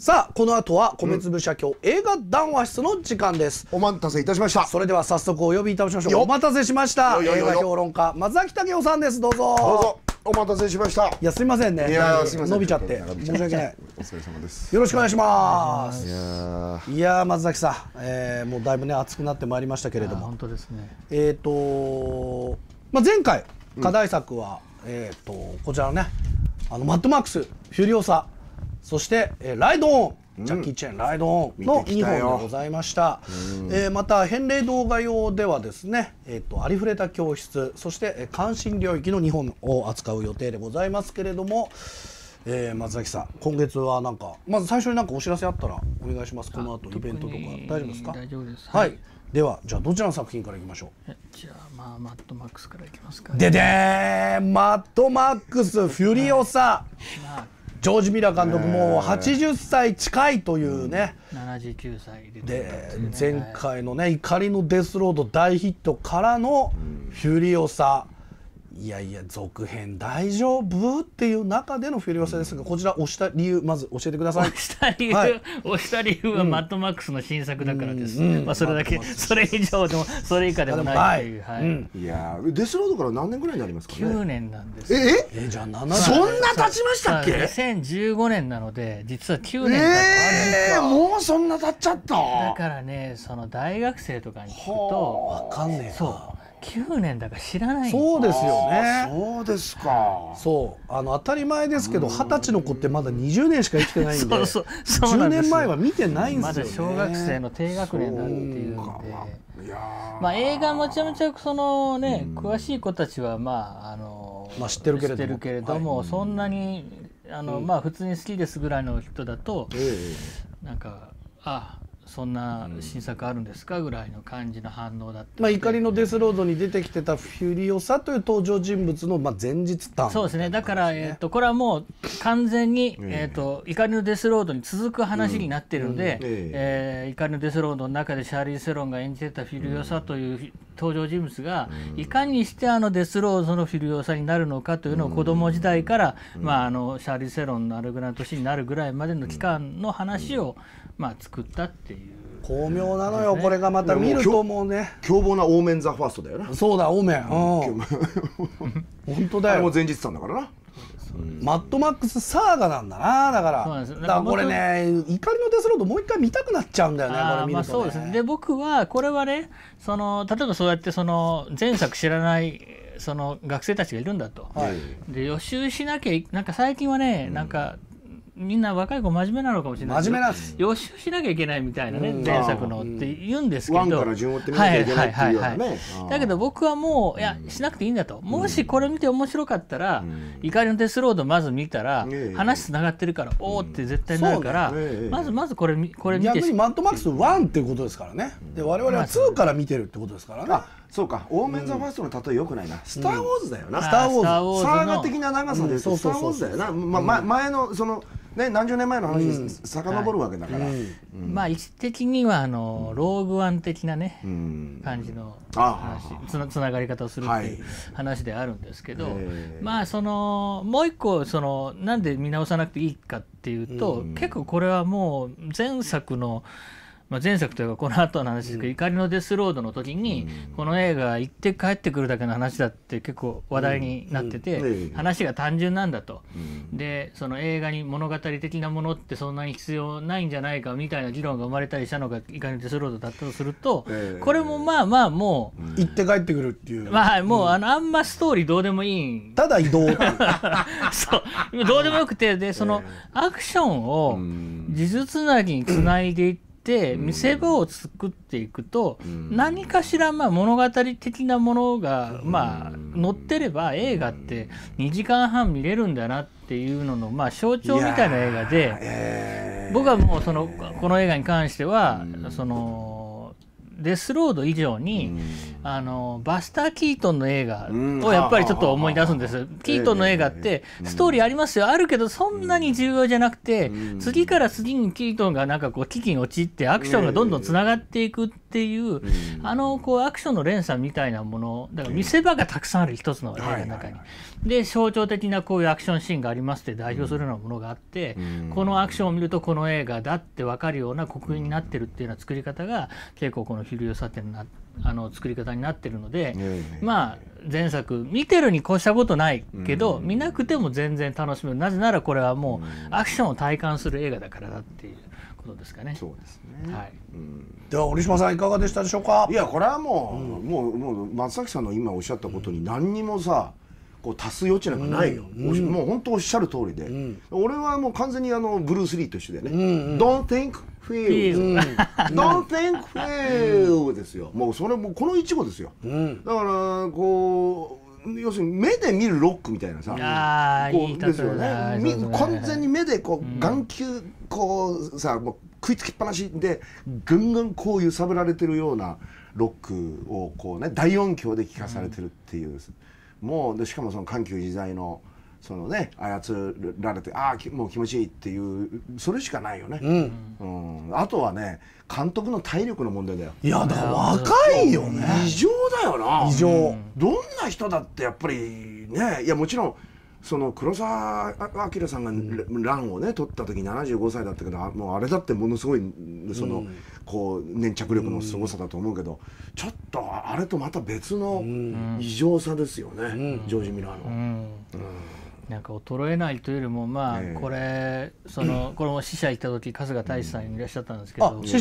さあこの後は米粒社協、映画談話室の時間ですお待たせいたしましたそれでは早速お呼びいたしましょうお待たせしました映画評論家松崎武雄さんですどうぞどうぞお待たせしましたいやすいませんねいやすいません伸びちゃって申し訳ないお疲れ様ですよろしくお願いしますいや松崎さん、えー、もうだいぶね熱くなってまいりましたけれども本当ですねえっ、とまあ前回課題作は、えっ、とこちらのねあのマットマックスフューリオサそして、えー、ライドオン、ジャッキー・チェン、ライドオンの2本でございました。たえー、また、返礼動画用ではですね、えーと、ありふれた教室、そして、えー、関心領域の2本を扱う予定でございますけれども、えー、松崎さん、今月はなんか、まず最初になんかお知らせあったらお願いします。この後イベントとか、大丈夫ですか大丈夫です。はい。では、じゃあどちらの作品からいきましょうじゃあ、まあ、マッドマックスからいきますか、ね、ででーマッドマックス、フュリオサ。まあジョージ・ミラー監督も80歳近いというね、うん、79歳で、ね、前回のね怒りのデスロード大ヒットからのフュリオサいやいや続編大丈夫っていう中でのフィリオセですが、こちら押した理由まず教えてください押した理由、はい、押した理由はマッドマックスの新作だからです、うんうん、まあ、それだけそれ以上でもそれ以下でもないという、はい、いうん、いやデスロードから何年ぐらいになりますかね9年なんですええじゃあ7そんな経ちましたっけ2015年なので実は9年ええー、もうそんな経っちゃっただからねその大学生とかに聞くと分かんねえそう9年だから知らないそうですよねそうですかそうあの当たり前ですけど二十歳の子ってまだ20年しか生きてないんで そうそう10年前は見てないんですよ、ね、まだ小学生の低学年なんていうのでいまあ映画もちゃめちゃそのね詳しい子たちはまああの、まあ、知ってるけれどもれども、はい、そんなにあの、うん、まあ普通に好きですぐらいの人だと、えー、なんかあそんな新作あるんですかぐらいの感じの反応だった、まあ、怒りのデスロードに出てきてたフュリオサという登場人物のまあ前日談、ね、そうですねだから、えーと、これはもう完全に、えーと、怒りのデスロードに続く話になってるので、うんうん、えー、怒りのデスロードの中でシャーリー・セロンが演じてたフィリオサという登場人物が、うん、いかにしてあのデスロードのフィリオサになるのかというのを子供時代から、まあ、あのシャーリー・セロンのアルぐらいの年になるぐらいまでの期間の話を、うんまあ、作ったっていう、巧妙なのよ、これがまた見るともうね凶暴なオーメン・ザ・ファーストだよなそうだオーメン、うん、本当だよも前日さんだからなマッドマックスサーガなんだなだからだからこれね怒りのデスロードもう一回見たくなっちゃうんだよねこれ見ると、ね、まあ、そうですねで僕はこれはねその例えばそうやってその前作知らないその学生たちがいるんだと、はい、で予習しなきゃなんか最近はね、うん、なんかみんな若い子真面目なのかもしれない真面目なんです予習しなきゃいけないみたいなね、前作のって言うんですけど、から順を追ってみなきゃいけないっていうねだけど僕はもういやしなくていいんだと、もしこれ見て面白かったら「怒りのデスロード」まず見たら、話つながってるから「おお」って絶対なるから、まずまずこれこれ見て逆にマットマックス1っていうことですからねで我々は2から見てるってことですからね、そうか、オーメンザファーストの例えよくないな。スターウォーズだよな。スターウォーズ。サーガ的な長さで、スターウォーズだよな。ま前のそのね、何十年前の話に遡るわけだから、まあ位置的にはあのローグワン的なね、感じの話つなつながり方をするっていう話であるんですけど、まあそのもう一個そのなんで見直さなくていいかっていうと、結構これはもう前作の「まあ、前作というかこの後の話ですけど、怒りのデスロードの時に、この映画行って帰ってくるだけの話だって結構話題になってて、話が単純なんだと、でその映画に物語的なものってそんなに必要ないんじゃないかみたいな議論が生まれたりしたのが怒りのデスロードだったとすると、これもまあまあもう、行って帰ってくるっていうまあもうあのあんまストーリーどうでもいいただ移動 そうどうでもよくてでそのアクションを呪術つなぎにつないでいって、て見せ場を作っていくと、何かしらまあ物語的なものがまあ載ってれば映画って2時間半見れるんだなっていうののまあ象徴みたいな映画で、僕はもうそのこの映画に関しては、そのデスロード以上に、あのバスター・キートンの映画をやっぱりちょっと思い出すんです、キートンの映画ってストーリーありますよ、あるけどそんなに重要じゃなくて、次から次にキートンがなんかこう危機に陥ってアクションがどんどんつながっていくっていう、あのこうアクションの連鎖みたいなものだから見せ場がたくさんある一つの映画の中に。で象徴的なこういうアクションシーンがありますって代表するようなものがあって、このアクションを見るとこの映画だって分かるような刻印になってるっていうような作り方が結構この「昼夜サテン」になって。あの作り方になってるので、まあ前作見てるに越したことないけど、見なくても全然楽しめるなぜならこれはもうアクションを体感する映画だからだっていうことですかね。そうですね。はい。うん、では折島さんいかがでしたでしょうか。いやこれはもう、うん、もうもう松崎さんの今おっしゃったことに何にもさ、こう足す余地なんかないよ、うん、もう本当おっしゃる通りで、うん、俺はもう完全にあのブルース・リーと一緒でね「うんうん、Don't think feel」「Don't think feel」ですよもうそれもこの一語ですよ、うん、だからこう要するに目で見るロックみたいなさこうですよね、ね、完全に目でこう眼球こうさもう食いつきっぱなしでぐんぐんこう揺さぶられてるようなロックをこうね大音響で聞かされてるっていう、もうでしかもその緩急自在のそのね操られてああもう気持ちいいっていうそれしかないよね、うん、うん、あとはね監督の体力の問題だよいやだから若いよね異常だよな異常、どんな人だってやっぱりねいやもちろんその黒澤明さんが乱をね取った時75歳だったけどもうあれだってものすごいその、こう粘着力のすごさだと思うけど、ちょっとあれとまた別の異常さですよね、ジョージ・ミラーの。なんか衰えないというよりもまあ、えー、これその これも死者行った時春日大志さんいらっしゃったんですけど、うん、者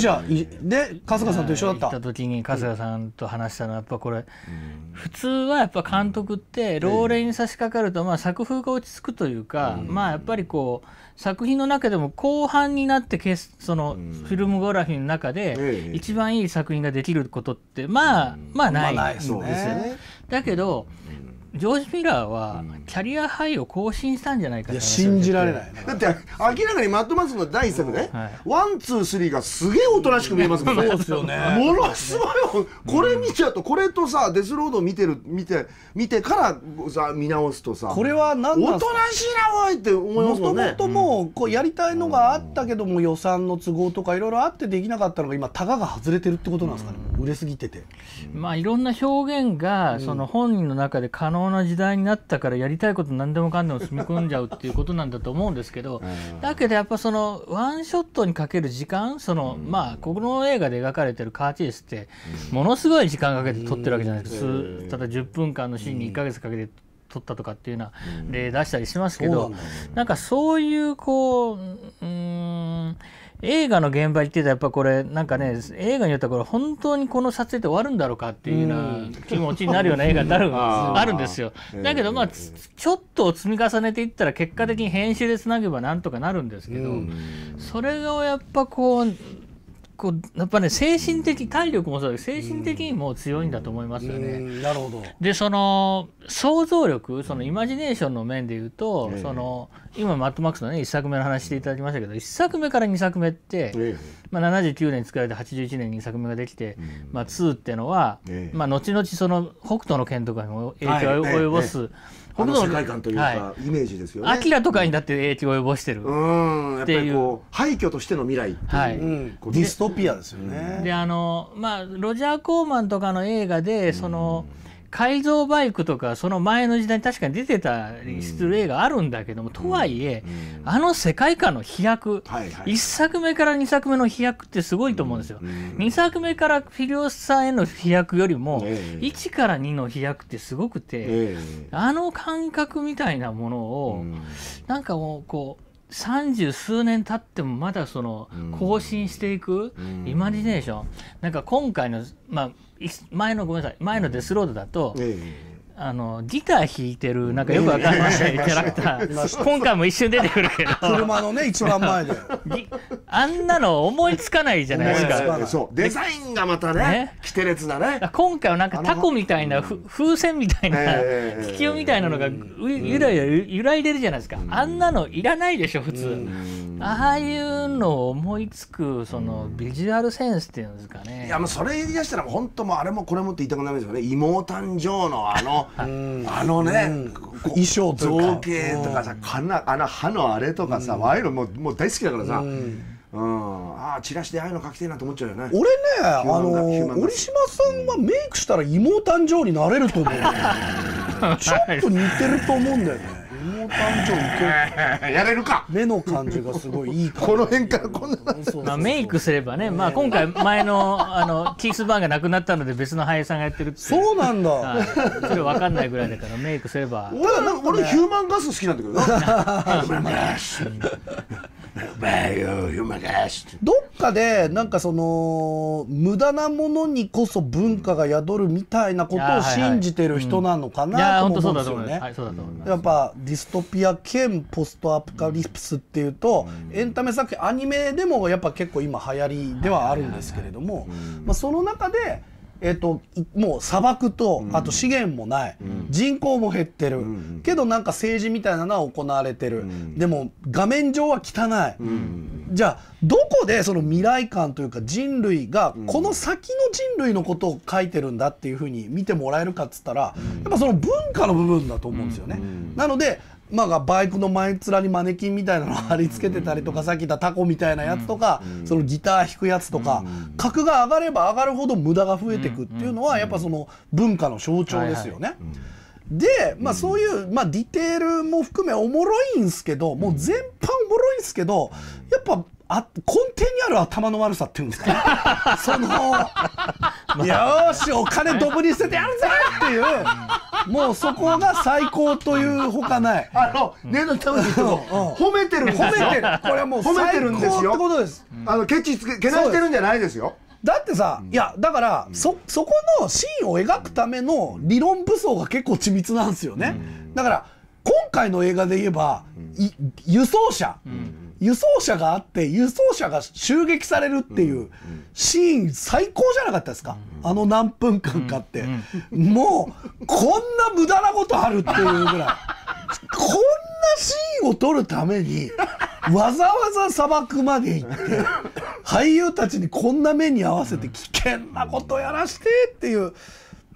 で春日さんと一緒だった行った時に春日さんと話したのはやっぱこれ、うん、普通はやっぱ監督って老齢に差し掛かるとまあ作風が落ち着くというか、うん、まあやっぱりこう作品の中でも後半になってそのフィルムグラフィーの中で一番いい作品ができることってまあ、まあないんですよね。だけど、ジョージ・ミラーはキャリアハイを更新したんじゃないかっ信じられないだって明らかにマッド・マスの第一作ねワンツースリーがすげえおとなしく見えますもんね そうですよねものすごいこれ見ちゃうとこれとさデスロードを見てる見て見てからさ見直すとさこれは何おとなしいなおいって思いますもんねもともともうやりたいのがあったけども予算の都合とかいろいろあってできなかったのが今たかが外れてるってことなんですかね売れすぎててまあいろんな表現がその本人の中で可能能な時代になったからやりたいこと何でもかんでも積み込んじゃうっていうことなんだと思うんですけど、だけどやっぱそのワンショットにかける時間その、まあこの映画で描かれてるカーチェイスってものすごい時間かけて撮ってるわけじゃないですか、ただ10分間のシーンに1か月かけて取ったとかっていうような例出したりしますけど、うん、なんかそういうこううん映画の現場行ってたやっぱこれなんかね映画によってはこれ本当にこの撮影って終わるんだろうかっていうような気持ちになるような映画になるあるんですよ。だけどまあちょっと積み重ねていったら結果的に編集でつなげばなんとかなるんですけど、それをやっぱこうこうやっぱね精神的体力もそうだけど精神的にも強いんだと思いますよね。なるほどでその想像力そのイマジネーションの面でいうと、その今マッドマックスのね1作目の話していただきましたけど1作目から2作目って、まあ、79年作られて81年に2作目ができて、まあ、2ってのは、まあ、後々その北斗の拳とかにも影響を及ぼす。あの世界観というか、イメージですよね。アキラとかにだって影響を及ぼしてるっていう。廃墟としての未来はい、ディストピアですよね。であのまあロジャー・コーマンとかの映画でその、うん改造バイクとかその前の時代に確かに出てたりする映画あるんだけども、うん、とはいえ、うん、あの世界観の飛躍、はいはい、1作目から2作目の飛躍ってすごいと思うんですよ、うん、2作目からフィリオスさんへの飛躍よりも、えー、1から2の飛躍ってすごくて、えー、あの感覚みたいなものを、うん、なんかもうこう三十数年経ってもまだその更新していくイマジネーション、なんか今回の、まあ、前のごめんなさい前のデスロードだと、ええあのギター弾いてるなんかよくわかんない キャラクター今回も一瞬出てくるけど車のね一番前であんなの思いつかないじゃないですかそうデザインがまたねキテレツだね今回はなんかタコみたいな風船みたいな気球みたいなのがゆらゆら揺らいでるじゃないですかあんなのいらないでしょ普通ああいうのを思いつくそのビジュアルセンスっていうんですかねいやもうそれ言い出したら本当もあれもこれもって言いたくないですよね妹誕生のあのあのね、衣装とか造形とかさ、かなあの歯のあれとかさ、ああいうのももう大好きだからさ。うん、ああチラシでああいうの書きたいなと思っちゃうよね俺ねあの折島さんはメイクしたら妹誕生になれると思う ちょっと似てると思うんだよね桃誕生日 やれるか目の感じがすごいいいこの辺からこんなまあメイクすればね、まあ、今回前のあのキースバーンがなくなったので別の俳優さんがやってるってそうなんだ、それ分かんないぐらいだからメイクすれば俺俺ヒューマンガス好きなんだけどな どっかでなんかその無駄なものにこそ文化が宿るみたいなことを信じてる人なのかなと思うんですよね。やっぱディストピア兼ポストアプカリプスっていうと、エンタメ作品アニメでもやっぱ結構今流行りではあるんですけれども、まあ、その中でえっと、もう砂漠と、あと資源もない、うん、人口も減ってる、うん、けどなんか政治みたいなのは行われてる、うん、でも画面上は汚い、じゃあどこでその未来感というか人類がこの先の人類のことを書いてるんだっていうふうに見てもらえるかっつったらやっぱその文化の部分だと思うんですよね。なのでまあ、バイクの前面にマネキンみたいなの貼り付けてたりとか、さっき言ったタコみたいなやつとか、そのギター弾くやつとか、格が上がれば上がるほど無駄が増えていくっていうのは、やっぱその文化の象徴ですよね。で、まあ、そういう、まあ、ディテールも含めおもろいんすけどもう全般おもろいんすけどやっぱあ根底にある頭の悪さっていうんですか その、よしお金どぶに捨ててやるぜっていうもうそこが最高というほかないあの念のために言って褒めてるんですよ褒めてるこれはもう褒めてるんですよってことですあのケチつけけなしてるんじゃないですよだってさ、いやだから、うん、そそこのシーンを描くための理論武装が結構緻密なんですよね、うん、だから今回の映画で言えば、うん、輸送車、うん輸送車があって輸送車が襲撃されるっていうシーン最高じゃなかったですか、あの何分間かって、もうこんな無駄なことあるっていうぐらいこんなシーンを撮るためにわざわざ砂漠まで行って 俳優たちにこんな目に合わせて危険なことやらしてっていう。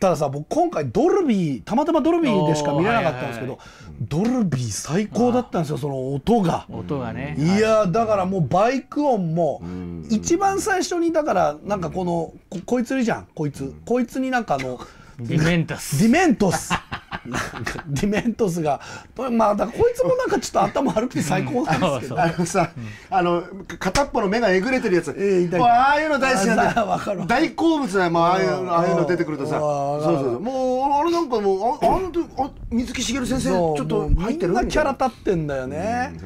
たださ僕今回ドルビーたまたまドルビーでしか見れなかったんですけど、ドルビー最高だったんですよその音が音がねいやだからもうバイク音も、一番最初にだからなんかこの、こいつにじゃんこいつ、こいつになんかあのディメントスディメントスディメントスがまあだからこいつもなんかちょっと頭悪くて最高なんですけど、うん、あのさ、うん、あの片っぽの目がえぐれてるやつ、えー、ああいうの大好きなんだ大好物だよ、まあ、ああいうああいうの出てくるとさそうそうそうもうあれなんかもうああとあ水木しげる先生ちょっと入ってるみんなキャラ立ってんだよね、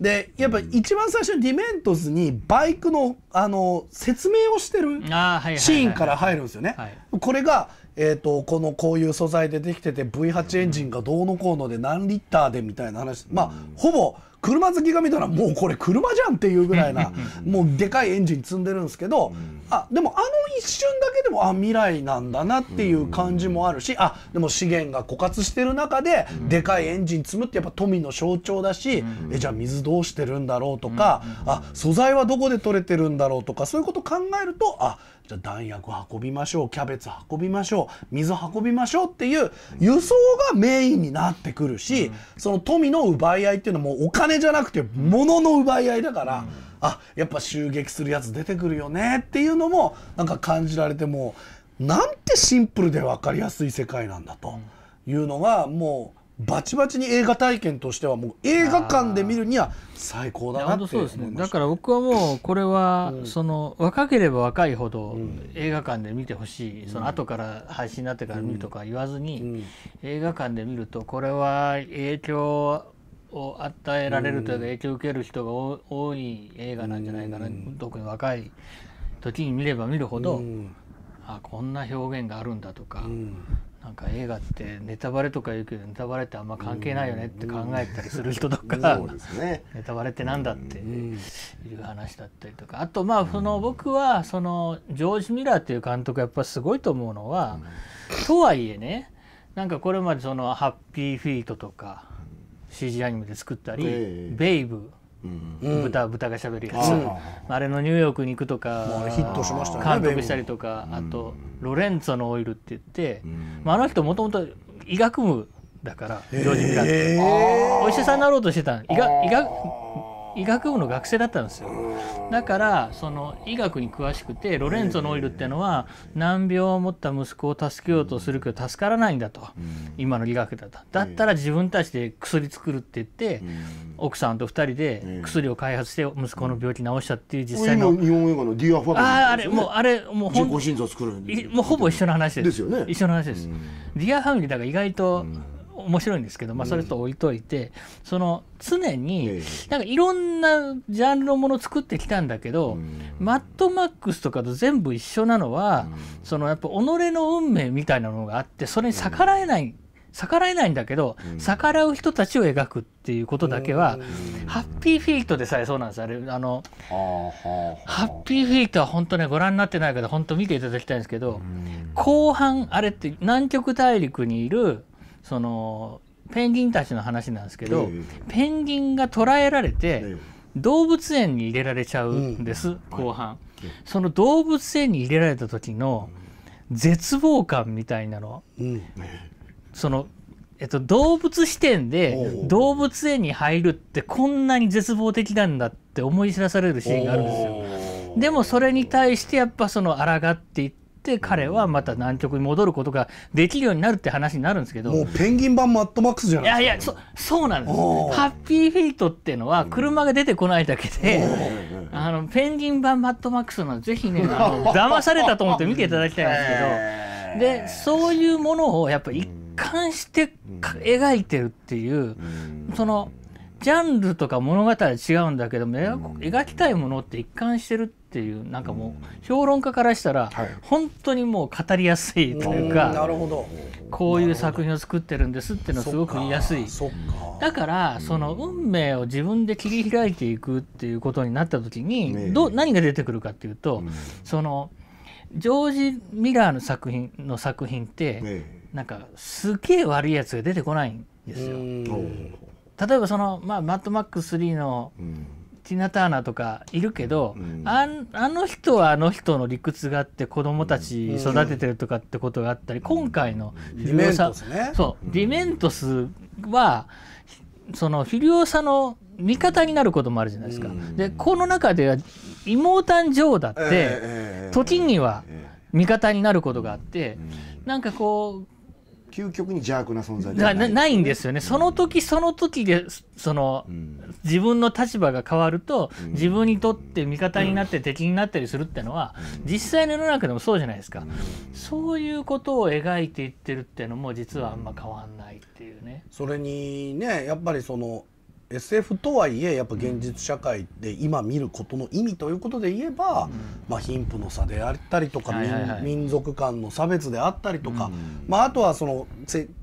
でやっぱ一番最初にディメントスにバイクのあの説明をしてるシーンから入るんですよね。これがえーと、このこういう素材でできてて V8 エンジンがどうのこうので何リッターでみたいな話まあほぼ車好きが見たらもうこれ車じゃんっていうぐらいなもうでかいエンジン積んでるんですけどあでもあの一瞬だけでもあ未来なんだなっていう感じもあるしあでも資源が枯渇してる中ででかいエンジン積むってやっぱ富の象徴だしえじゃあ水どうしてるんだろうとかあ素材はどこで取れてるんだろうとかそういうこと考えるとあじゃあ弾薬運びましょうキャベツ運びましょう水運びましょうっていう輸送がメインになってくるし、うん、その富の奪い合いっていうのもお金じゃなくて物の奪い合いだから、うん、あやっぱ襲撃するやつ出てくるよねっていうのもなんか感じられてもなんてシンプルで分かりやすい世界なんだというのがもう。バチバチに映画体験としてはもう映画館で見るには最高だなってそうですねだから僕はもうこれは、その若ければ若いほど映画館で見てほしい、うん、その後から配信になってから見るとか言わずに、映画館で見るとこれは影響を与えられるというか影響を受ける人が多い映画なんじゃないかな、特に若い時に見れば見るほど、あこんな表現があるんだとか、なんか映画ってネタバレとか言うけどネタバレってあんま関係ないよねって考えたりする人とか、ネタバレってなんだっていう話だったりとかあとまあその僕はそのジョージ・ミラーっていう監督やっぱすごいと思うのは、とはいえねなんかこれまでその「ハッピーフィート」とか CG アニメで作ったり「ベイブ」豚豚がしゃべるやつあれのニューヨークに行くとかヒットしました監督したりとかあとロレンツォのオイルって言って、まあ、あの人もともと医学部だからジョージ・ミラーってお医者さんになろうとしてた医医学医学部の学生だったんですよだからその医学に詳しくてロレンツォのオイルっていうのは難病を持った息子を助けようとするけど助からないんだと今の医学だとだったら自分たちで薬作るって言って奥さんと2人で薬を開発して息子の病気治したっていう実際の日本映画の「ディアファリああれもうあれもうほもうほぼ一緒の話ですですよね一緒の話です、ディアファミリーだから意外と、面白いんですけど、まあ、それと置いといて、その常になんかいろんなジャンルのもの作ってきたんだけど、マッドマックスとかと全部一緒なのは、そのやっぱ己の運命みたいなのがあってそれに逆らえない、逆らえないんだけど、逆らう人たちを描くっていうことだけは、ハッピーフィートでさえそうなんですあれあのハッピーフィートは本当ねご覧になってないけど本当見ていただきたいんですけど、後半あれって南極大陸にいるそのペンギンたちの話なんですけど、ペンギンが捕らえられて、動物園に入れられちゃうんです、後半、その動物園に入れられた時の絶望感みたいなの、そのえっと、動物視点で動物園に入るってこんなに絶望的なんだって思い知らされるシーンがあるんですよ。でもそれに対してやっぱその抗っていっって彼はまた南極に戻ることができるようになるって話になるんですけどもうペンギン版マットマックスじゃないですかいやいやそそうなんですハッピーフィートっていうのは車が出てこないだけで、あのペンギン版マットマックスのぜひねあの 騙されたと思って見ていただきたいんですけどでそういうものをやっぱり一貫して描いてるっていう、そのジャンルとか物語は違うんだけども描きたいものって一貫してるっていうなんかもう評論家からしたら本当にもう語りやすいというかこういう作品を作ってるんですっていうのはすごく言いやすいだからその運命を自分で切り開いていくっていうことになった時にど何が出てくるかっていうとそのジョージ・ミラーの作品の作品ってなんかすげえ悪いやつが出てこないんですよ。例えばその、まあ、マッドマックス3の、ティナ・ターナとかいるけど、うん、ああの人はあの人の理屈があって子供たち育ててるとかってことがあったり、うん、今回のフィリオサ、ね、そうディメントスはそのフィリオサの味方になることもあるじゃないですか。うん、でこの中では妹誕ジョーだって、時には味方になることがあって、えなんかこう究極に邪悪な存在ではないないんですよね、その時その時でその、うん、自分の立場が変わると、うん、自分にとって味方になって敵になったりするっていうのは、うん、実際の世の中でもそうじゃないですか、そういうことを描いていってるっていうのも実はあんま変わんないっていうね。それにねやっぱりその SF とはいえやっぱ現実社会で今見ることの意味ということで言えば、うん、まあ、貧富の差であったりとか、はいはいはい、民族間の差別であったりとか、うん、まあ、あとはその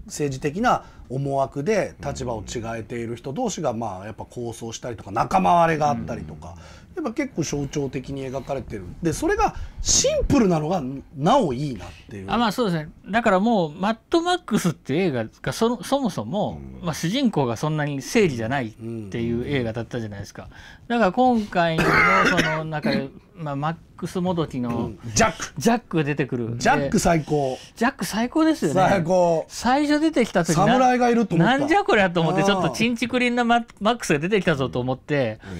政治的な思惑で立場を違えている人同士がまあやっぱ構想したりとか仲間割れがあったりとか、やっぱ結構象徴的に描かれてるでそれがシンプルなのがなおいいなっていうあまあそうですねだからもう「マッドマックス」っていう映画がそそもそも、まあ、主人公がそんなに正義じゃないっていう映画だったじゃないですかだから今回のその中でまあ、マックス・もどきの、ジャックジャック出てくるジャック最高ジャック最高ですよね最高最初出てきた時侍がいると思ったなんじゃこりゃと思ってちょっとちんちくりんなマックスが出てきたぞと思って、うん、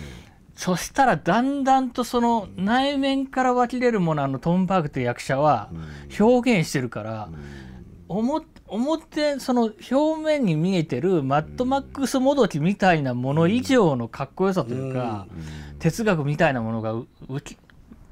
そしたらだんだんとその内面から湧き出るものあのトム・パークという役者は表現してるから、うん、表その表面に見えてるマッドマックス・もどきみたいなもの以上のかっこよさというか、哲学みたいなものが浮き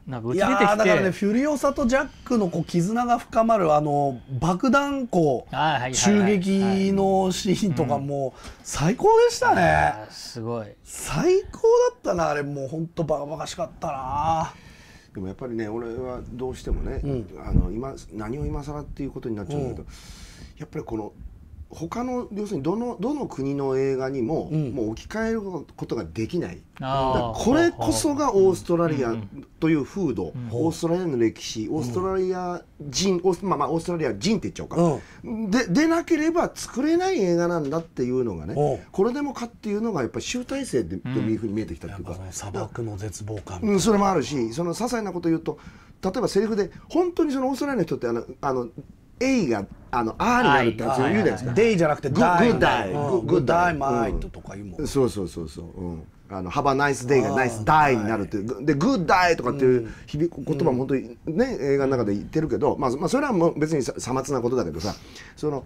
なんかてきてだからねフュリオサとジャックのこう絆が深まるあの爆弾こう襲撃のシーンとかも最高でしたね、うん、すごい最高だったなあれもう本当バカバカしかったなでもやっぱりね俺はどうしてもね、うん、あの今何を今更っていうことになっちゃうんだけど、うん、やっぱりこの他の要するにどのどの国の映画にも、うん、もう置き換えることができないこれこそがオーストラリアという風土、うん、オーストラリアの歴史、うん、オーストラリア人、オまあ、まあオーストラリア人って言っちゃおうか、ででなければ作れない映画なんだっていうのがねこれでもかっていうのがやっぱり集大成で、うん、いうふうに見えてきたっていうか砂漠の絶望感うん、それもあるしその些細なこと言うと例えばセリフで本当にそのオーストラリアの人ってあのあの A があの R になるってやつ言うじゃないですか「デイ」じゃなくて「グッダイ」「グッダイ」「マイト」とかいうもんそうそうそうそううんあの「幅ナイスデイ」が「ナイスダイ」になるっていう「で「グッダイ」とかっていう響く言葉も本当にね映画の中で言ってるけどまあまあそれはもう別にさまつなことだけどさその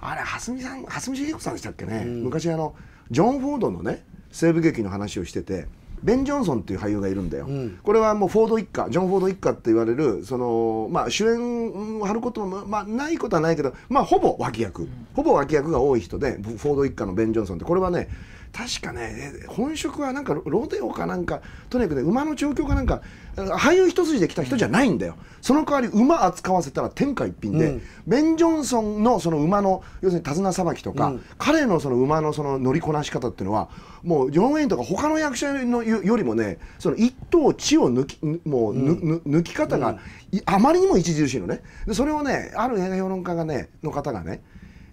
あれ蓮見さん蓮見茂子さんでしたっけね昔あのジョン・フォードのね西部劇の話をしてて。ベン・ジョンソンっていう俳優がいるんだよ、うん、これはもうフォード一家ジョン・フォード一家って言われるその、まあ、主演を張ることも、まあ、ないことはないけど、まあ、ほぼ脇役、ほぼ脇役が多い人でフォード一家のベン・ジョンソンってこれはね確かね本職はなんかロデオかなんかとにかくね馬の調教かなんか俳優一筋で来た人じゃないんだよ、その代わり馬扱わせたら天下一品で、うん、ベン・ジョンソンのその馬の要するに手綱さばきとか、うん、彼のその馬のその乗りこなし方っていうのはもうジョン・ウェインとか他の役者のよりもねその一頭地を抜きもう、うん、抜き方が、あまりにも著しいのねでそれをねある映画評論家がねの方がね、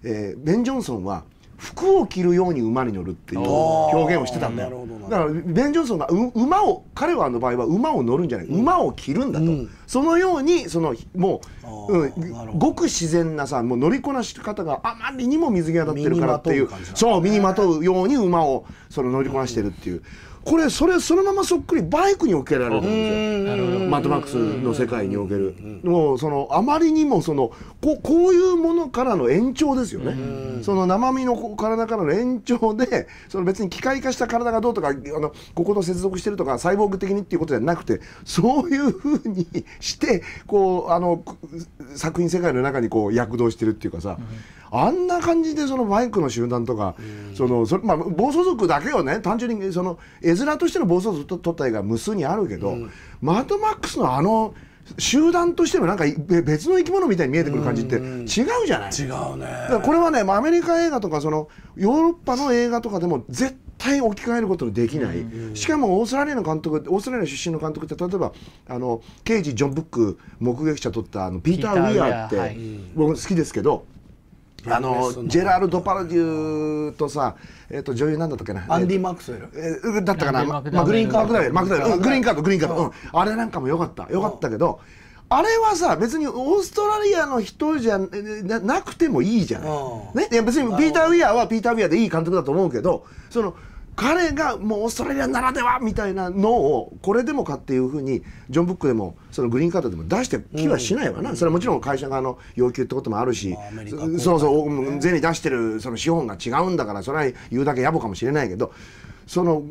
えー、ベン・ジョンソンは服を着るように馬に乗るっていう表現をしてたんだよだからベン・ジョンソンが馬を彼はの場合は馬を乗るんじゃない、うん、馬を着るんだと、うん、そのようにそのもう、うん、ごく自然なさもう乗りこなし方があまりにも水際立ってるからっていうそう身にまとうように馬をその乗りこなしてるっていう、これそれそのままそっくりバイクに置けられるんですよマッドマックスの世界におけるもうそのあまりにもそのここういうものからの延長ですよねその生身の体からの延長でその別に機械化した体がどうとかあのここと接続してるとかサイボーグ的にっていうことじゃなくてそういうふうにしてこうあの作品世界の中にこう躍動してるっていうかさ、あんな感じでそのバイクの集団とか、そのそれまあ暴走族だけをね単純にその映手としての暴走族と隊が無数にあるけど、うん、マッドマックスのあの集団としてもなんか別の生き物みたいに見えてくる感じって違うじゃない、違うねこれはねアメリカ映画とかそのヨーロッパの映画とかでも絶対置き換えることのできない、うんうん、しかもオーストラリアの監督オーストラリア出身の監督って例えばあの刑事ジョン・ブック目撃者撮ったあのピーター・ウィアーって僕好きですけど。あのジェラール・ド・パラデューとさ、えー、と女優なんだったっけなアンディ・マクスウェル、えだったかなマグリーンカードグリーンカードグリーンカード、あれなんかもよかったよかったけどあれはさ別にオーストラリアの人じゃなくてもいいじゃない,、ね、別にピーター・ウィアーはピーター・ウィアーでいい監督だと思うけどその。彼がもうオーストラリアならではみたいなのをこれでもかっていうふうにジョン・ブックでもそのグリーンカードでも出して気はしないわな、うん、それはもちろん会社側の要求ってこともあるし、まあ、そそうそう税に出してるその資本が違うんだからそれは言うだけ野暮かもしれないけどその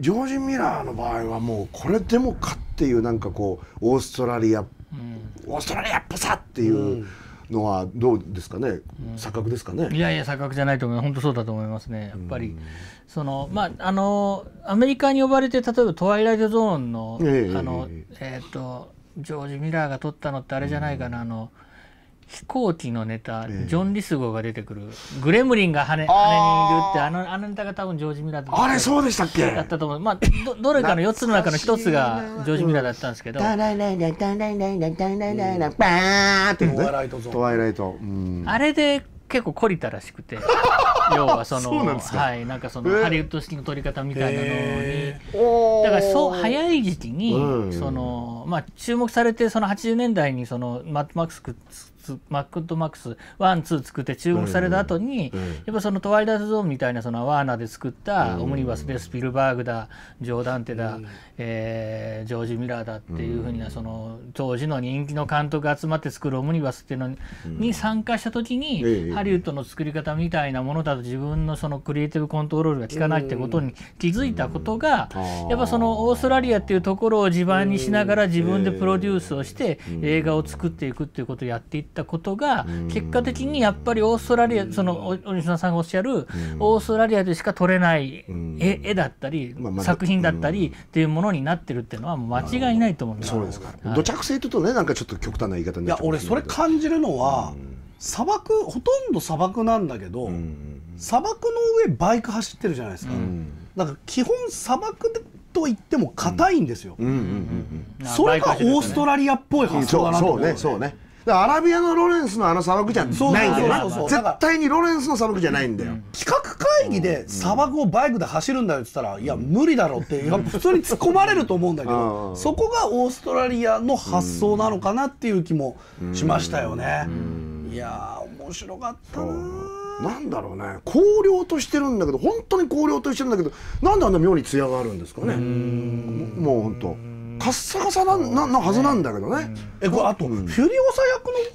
ジョージ・ミラーの場合はもうこれでもかっていうなんかこうオーストラリア、うん、オーストラリアっぽさっていう。うんのはどうですかね、錯覚ですかね。いやいや錯覚じゃないと思います。本当そうだと思いますね。やっぱりそのまああのアメリカに呼ばれて例えばトワイライトゾーンの、えー、あのえー、っとジョージミラーが撮ったのってあれじゃないかな、あの。飛行機のネタ、ジョン・リスゴが出てくる、グレムリンが羽羽にいるってあのあのネタが多分ジョージ・ミラーだったあれそうでしたっけだったと思う、まあ、どどれかの4つの中の1つがジョージ・ミラーだったんですけど「トワイライトゾンあれで結構懲りたらしくて要はそのはいなんかその、えー、ハリウッド式の撮り方みたいなのに、えー、だからそう早い時期に、そのまあ注目されてその80年代にそのマッドマックススマックとマックスワンツー作って注目された後に、うんやっぱその「トワイライトゾーン」みたいなそのワーナーで作ったオムニバスでスピルバーグだジョーダンテだ、えー、ジョージ・ミラーだっていうふうな、その当時の人気の監督が集まって作るオムニバスっていうのに,、に参加した時に、ハリウッドの作り方みたいなものだと自分のそのクリエイティブコントロールが効かないってことに気づいたことが、やっぱそのオーストラリアっていうところを地盤にしながら自分でプロデュースをして、映画を作っていくっていうことをやっていったことが、結果的にやっぱりオーストラリアその鬼島さんがおっしゃる、オーストラリアでしか撮れない絵,、絵だったり、作品だったりっていうもののになってるっていうのは間違いないと思うんそうですか、はい、土着性というとねなんかちょっと極端な言い方になっちゃいや俺それ感じるのは、うん、砂漠ほとんど砂漠なんだけど、うん、砂漠の上バイク走ってるじゃないですか、うん、なんか基本砂漠でと言っても硬いんですよ、それがオーストラリアっぽい発想だなと思う、ね、そうねそうねアラビアのロレンスのあの砂漠じゃないんだよな絶対にロレンスの砂漠じゃないんだよ企画会議で砂漠をバイクで走るんだよって言ったらいや無理だろって普通に突っ込まれると思うんだけど そこがオーストラリアの発想なのかなっていう気もしましたよねいや面白かったなんだろうね荒涼としてるんだけど本当に荒涼としてるんだけどなんであんな妙に艶があるんですかねもう本当。カッサカサなななはずなんだけどね、えこれあと、フュリオサ役の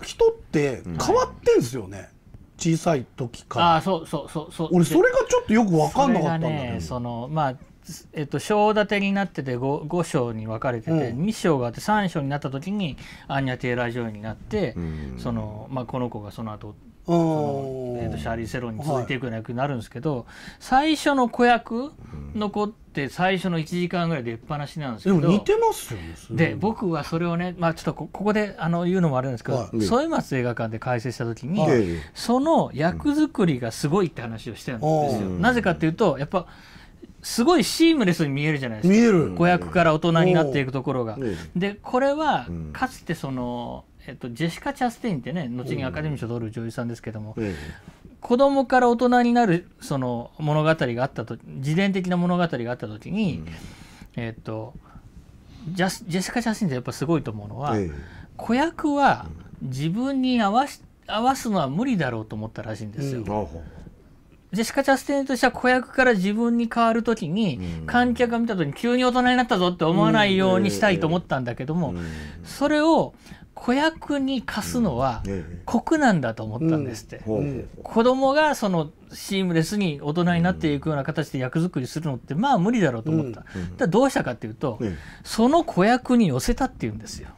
人って変わってんすよね、小さい時からあそうそうそうそう俺それがちょっとよく分かんなかったんだけど、ね、そのまあえっと、章立てになってて 5, 5章に分かれてて、うん、2章があって3章になった時にアンニャ・テイラー・ジョイになって、うん、そのまあ、この子がその後えー、とシャーリー・セロンに続いていくような役になるんですけど、はい、最初の子役残って最初の1時間ぐらい出っ放しなんですけどでも似てますよねで僕はそれをね、まあ、ちょっとここであの言うのもあるんですけど、はい、添松映画館で解説した時に、はい、その役作りがすごいって話をしてるんですよ。なぜかっていうとやっぱすごいシームレスに見えるじゃないですか子役から大人になっていくところが。でこれはかつてそのえっと、ジェシカ・チャステインってね後にアカデミー賞を取る女優さんですけども、うん、子供から大人になるその物語があったと自伝的な物語があった時に、うん、えっとジャジェシカ・チャスティンってやっぱすごいと思うのは、ええ、子役は自分に合わし合わすのは無理だろうと思ったらしいんですよ。うんジェシカ・チャスティンとしては子役から自分に変わるときに、観客が見たときに急に大人になったぞって思わないようにしたいと思ったんだけども、それを子役に貸すのは酷なんだと思ったんですって、うんうん、子供がそのシームレスに大人になっていくような形で役作りするのってまあ無理だろうと思った、うん、どうしたかっていうと、その子役に寄せたっていうんですよ。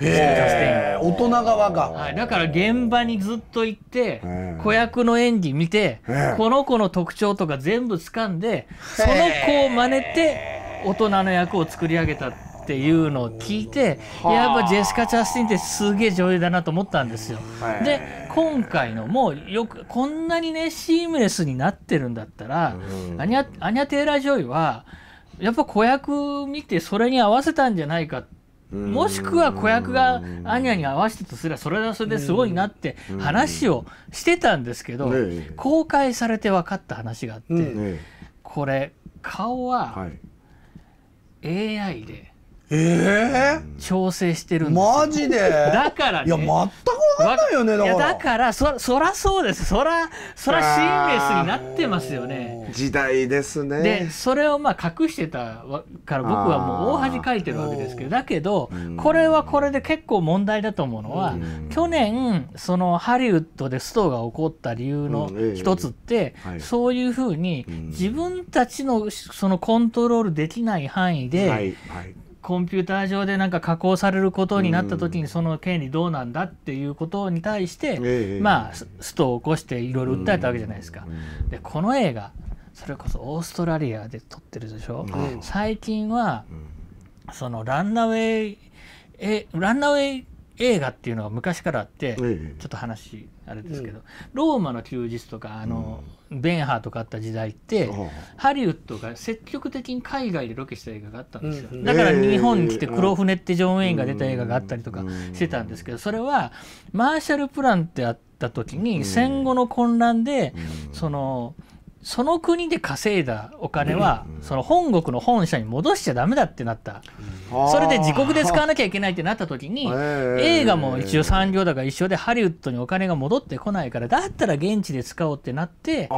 大人側が、はい、だから現場にずっと行って子役の演技見てこの子の特徴とか全部掴んでその子を真似て大人の役を作り上げたっていうのを聞いてやっぱジェシカ・チャスティンってすげえ女優だなと思ったんですよ。で今回のもうよくこんなにねシームレスになってるんだったら、アニャ・テーラ・ジョイはやっぱ子役見てそれに合わせたんじゃないかもしくは子役がアニャに合わせたとすればそれはそれですごいなって話をしてたんですけど公開されて分かった話があってこれ顔は AI でええー、調整してるんですマジで だから、ね、いや全く分かんないよねだからだからそそらそうですそらそらシームレスになってますよね時代ですねでそれをまあ隠してたから僕はもう大恥かいてるわけですけどだけどこれはこれで結構問題だと思うのは去年そのハリウッドでストが起こった理由の一つって、うんえーそういうふうに自分たちのそのコントロールできない範囲で、はいはいコンピューター上でなんか加工されることになった時にその権利どうなんだっていうことに対して、まあストを起こしていろいろ訴えたわけじゃないですか。でこの映画それこそオーストラリアで撮ってるでしょ、最近は、そのランナウェイえランナウェイ映画っていうのが昔からあって、ちょっと話あれですけど、うん、ローマの休日とかあの、うん、ベンハーとかあった時代って、うん、ハリウッドが積極的に海外でロケした映画があったんですよ、だから日本に来て「黒船」ってジョン・ウェインが出た映画があったりとかしてたんですけどそれはマーシャルプランってあった時に戦後の混乱で、その。その国で稼いだお金は、その本国の本社に戻しちゃだめだってなった、それで自国で使わなきゃいけないってなった時に、映画も一応産業だから一緒でハリウッドにお金が戻ってこないからだったら現地で使おうってなって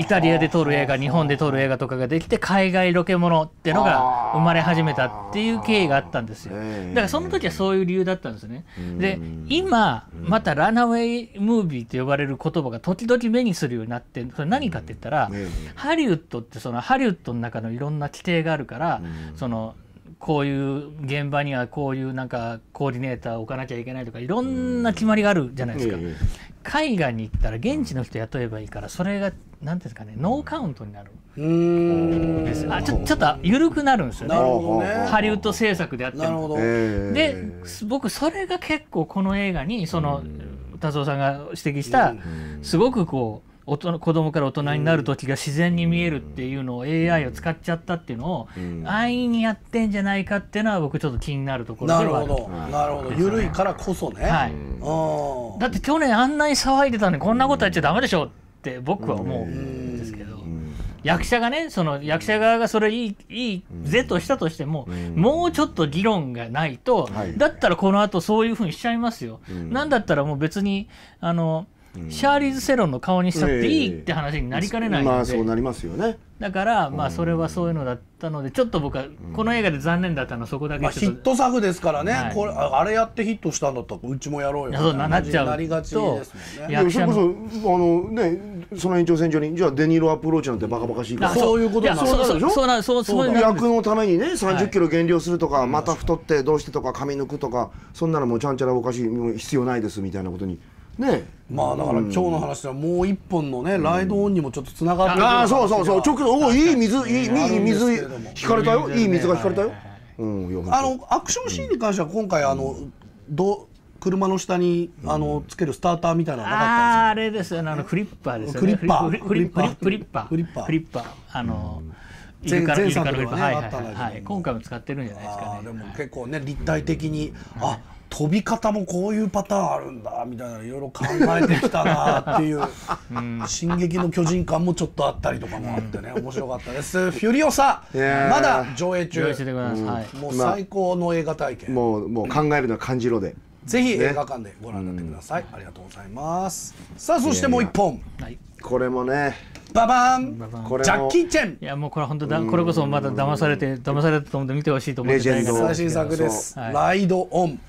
イタリアで撮る映画日本で撮る映画とかができて海外ロケものっていうのが生まれ始めたっていう経緯があったんですよだからその時はそういう理由だったんですねで今またランナウェイムービーと呼ばれる言葉が時々目にするようになってそれ何かって言ったら、ハリウッドってそのハリウッドの中のいろんな規定があるから、そのこういう現場にはこういうなんかコーディネーターを置かなきゃいけないとかいろんな決まりがあるじゃないですか、海外に行ったら現地の人雇えばいいからそれが何てうんですかねノーカウントになるんですあちょちょっと緩くなるんですよねハリウッド制作であっても。で僕それが結構この映画にその達夫さんが指摘したすごくこう。大人子供から大人になる時が自然に見えるっていうのを AI を使っちゃったっていうのを安易にやってんじゃないかっていうのは僕ちょっと気になるところではあるなるほど、なるほど、緩いからこそね、はい、だって去年あんなに騒いでたのにこんなことやっちゃダメでしょって僕は思うんですけど。役者がねその役者側がそれいいいいぜとしたとしても、うもうちょっと議論がないと、はい、だったらこの後そういうふうにしちゃいますよ。なんだったらもう別にあのシャーリーズ・セロンの顔にしたっていいって話になりかねないので、まあそうなりますよねだからまあそれはそういうのだったのでちょっと僕はこの映画で残念だったのはそこだけ、まあ、ヒット作ですからね、はい、これあれやってヒットしたんだったらうちもやろうよそうなっちゃうなりがちですもんねそれこそあのねその延長線上にじゃあデニーロアプローチなんてバカバカしいからそういうことなんでしょそうそうそう役のためにね3 0キロ減量するとか、はい、また太ってどうしてとか髪抜くとかそんなのもちゃんちゃらおかしい必要ないですみたいなことに。ねまあだから今日の話はもう一本のね、ライドオンにもちょっとつながってああそうそうそうちょっとおいい水いいいい水引かれたよいい水が引かれたよ、うん、あのアクションシーンに関しては今回あの、ど車の下にあのつけるスターターみたいなのなかったんですあああれですあのクリッパーですクリッパークリッパークリッパークリッパークリッパーあの、前前作ではね、はいはい、今回も使ってるんじゃないですかね。でも結構ね立体的に、あ飛び方もこういうパターンあるんだみたいないろいろ考えてきたなっていう「うん、進撃の巨人」感もちょっとあったりとかもあってね面白かったです「フュリオサ」まだ上映中、うん、もう最高の映画体験、まあ、もうもう考えるのは感じろで、ぜひ映画館でご覧になってください、ねありがとうございますさあそしてもう一本これもねババンジャッキー・チェンいやもうこれ本当だこれこそまだ騙されて騙されたと思って見てほしいと思って最新作です、はい、ライド・オン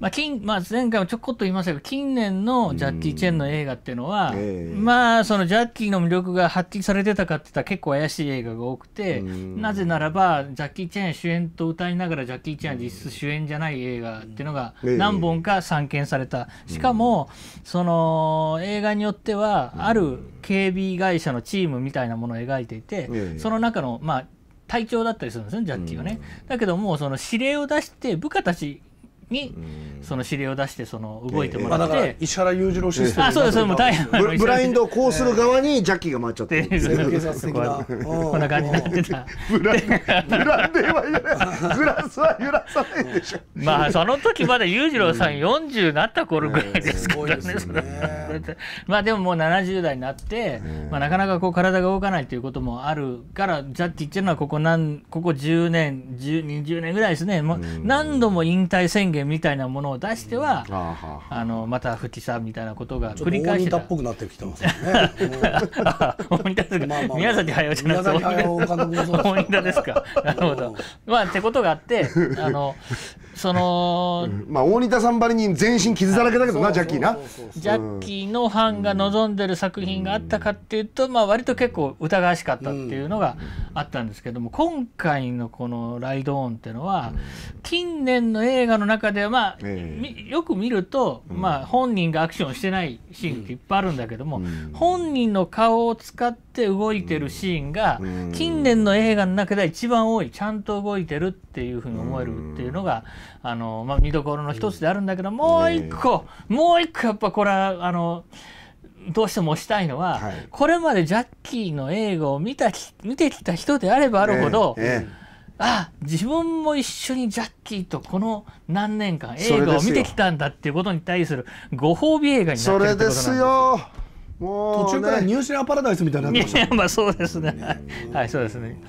まあ近まあ、前回もちょこっと言いましたけど近年のジャッキー・チェンの映画っていうのは、えー、まあそのジャッキーの魅力が発揮されてたかっていったら結構怪しい映画が多くて、なぜならばジャッキー・チェン主演と歌いながらジャッキー・チェンは実質主演じゃない映画っていうのが何本か散見された、しかもその映画によってはある警備会社のチームみたいなものを描いていて、その中のまあ隊長だったりするんですね、ジャッキーはね。だけども、その指令を出して部下たちにその指令を出してその動いてもらって、えー、えー、石原裕次郎システムあそうですそれも大変ブラインドをこうする側にジャッキーが回っちゃって、えー、こんな感じになってたブランデーは揺らグラスは揺らさないでしょまあその時まだ裕次郎さん四十なった頃ぐらいですからね,、まあでももう七十代になって、まあ、なかなかこう体が動かないということもあるからジャッキーっていうのはここ何ここ十年十二十年ぐらいですね、まあ、何度も引退宣言みたいなものを出しては、うん、ああのまた不起さみたいなことが繰り返してっぽくなってきてますね。宮崎駿じゃなくて大仁田ですか。なるほど。まあってことがあって あのそのまあ大仁田さんばりに全身傷だらけだけどなジャッキーな。ジャッキーのファンが望んでる作品があったかっていうとまあ割と結構疑わしかったっていうのがあったんですけども今回のこのライドオンっていうのは近年の映画の中でで、まあ、えー、よく見ると、うん、まあ、本人がアクションしてないシーンっていっぱいあるんだけども、うん、本人の顔を使って動いてるシーンが、近年の映画の中では一番多いちゃんと動いてるっていうふうに思えるっていうのが、あのまあ、見どころの一つであるんだけどもう一個、えー、もう一個やっぱこれはあの。どうしてもしたいのは、はい、これまでジャッキーの映画を見た見てきた人であればあるほど、えーあ自分も一緒にジャッキーとこの何年間映画を見てきたんだっていうことに対するご褒美映画になってるってことなんですそれですよもう、ね、途中からニューシアパラダイスみたいになってまあそうですねはいそうですね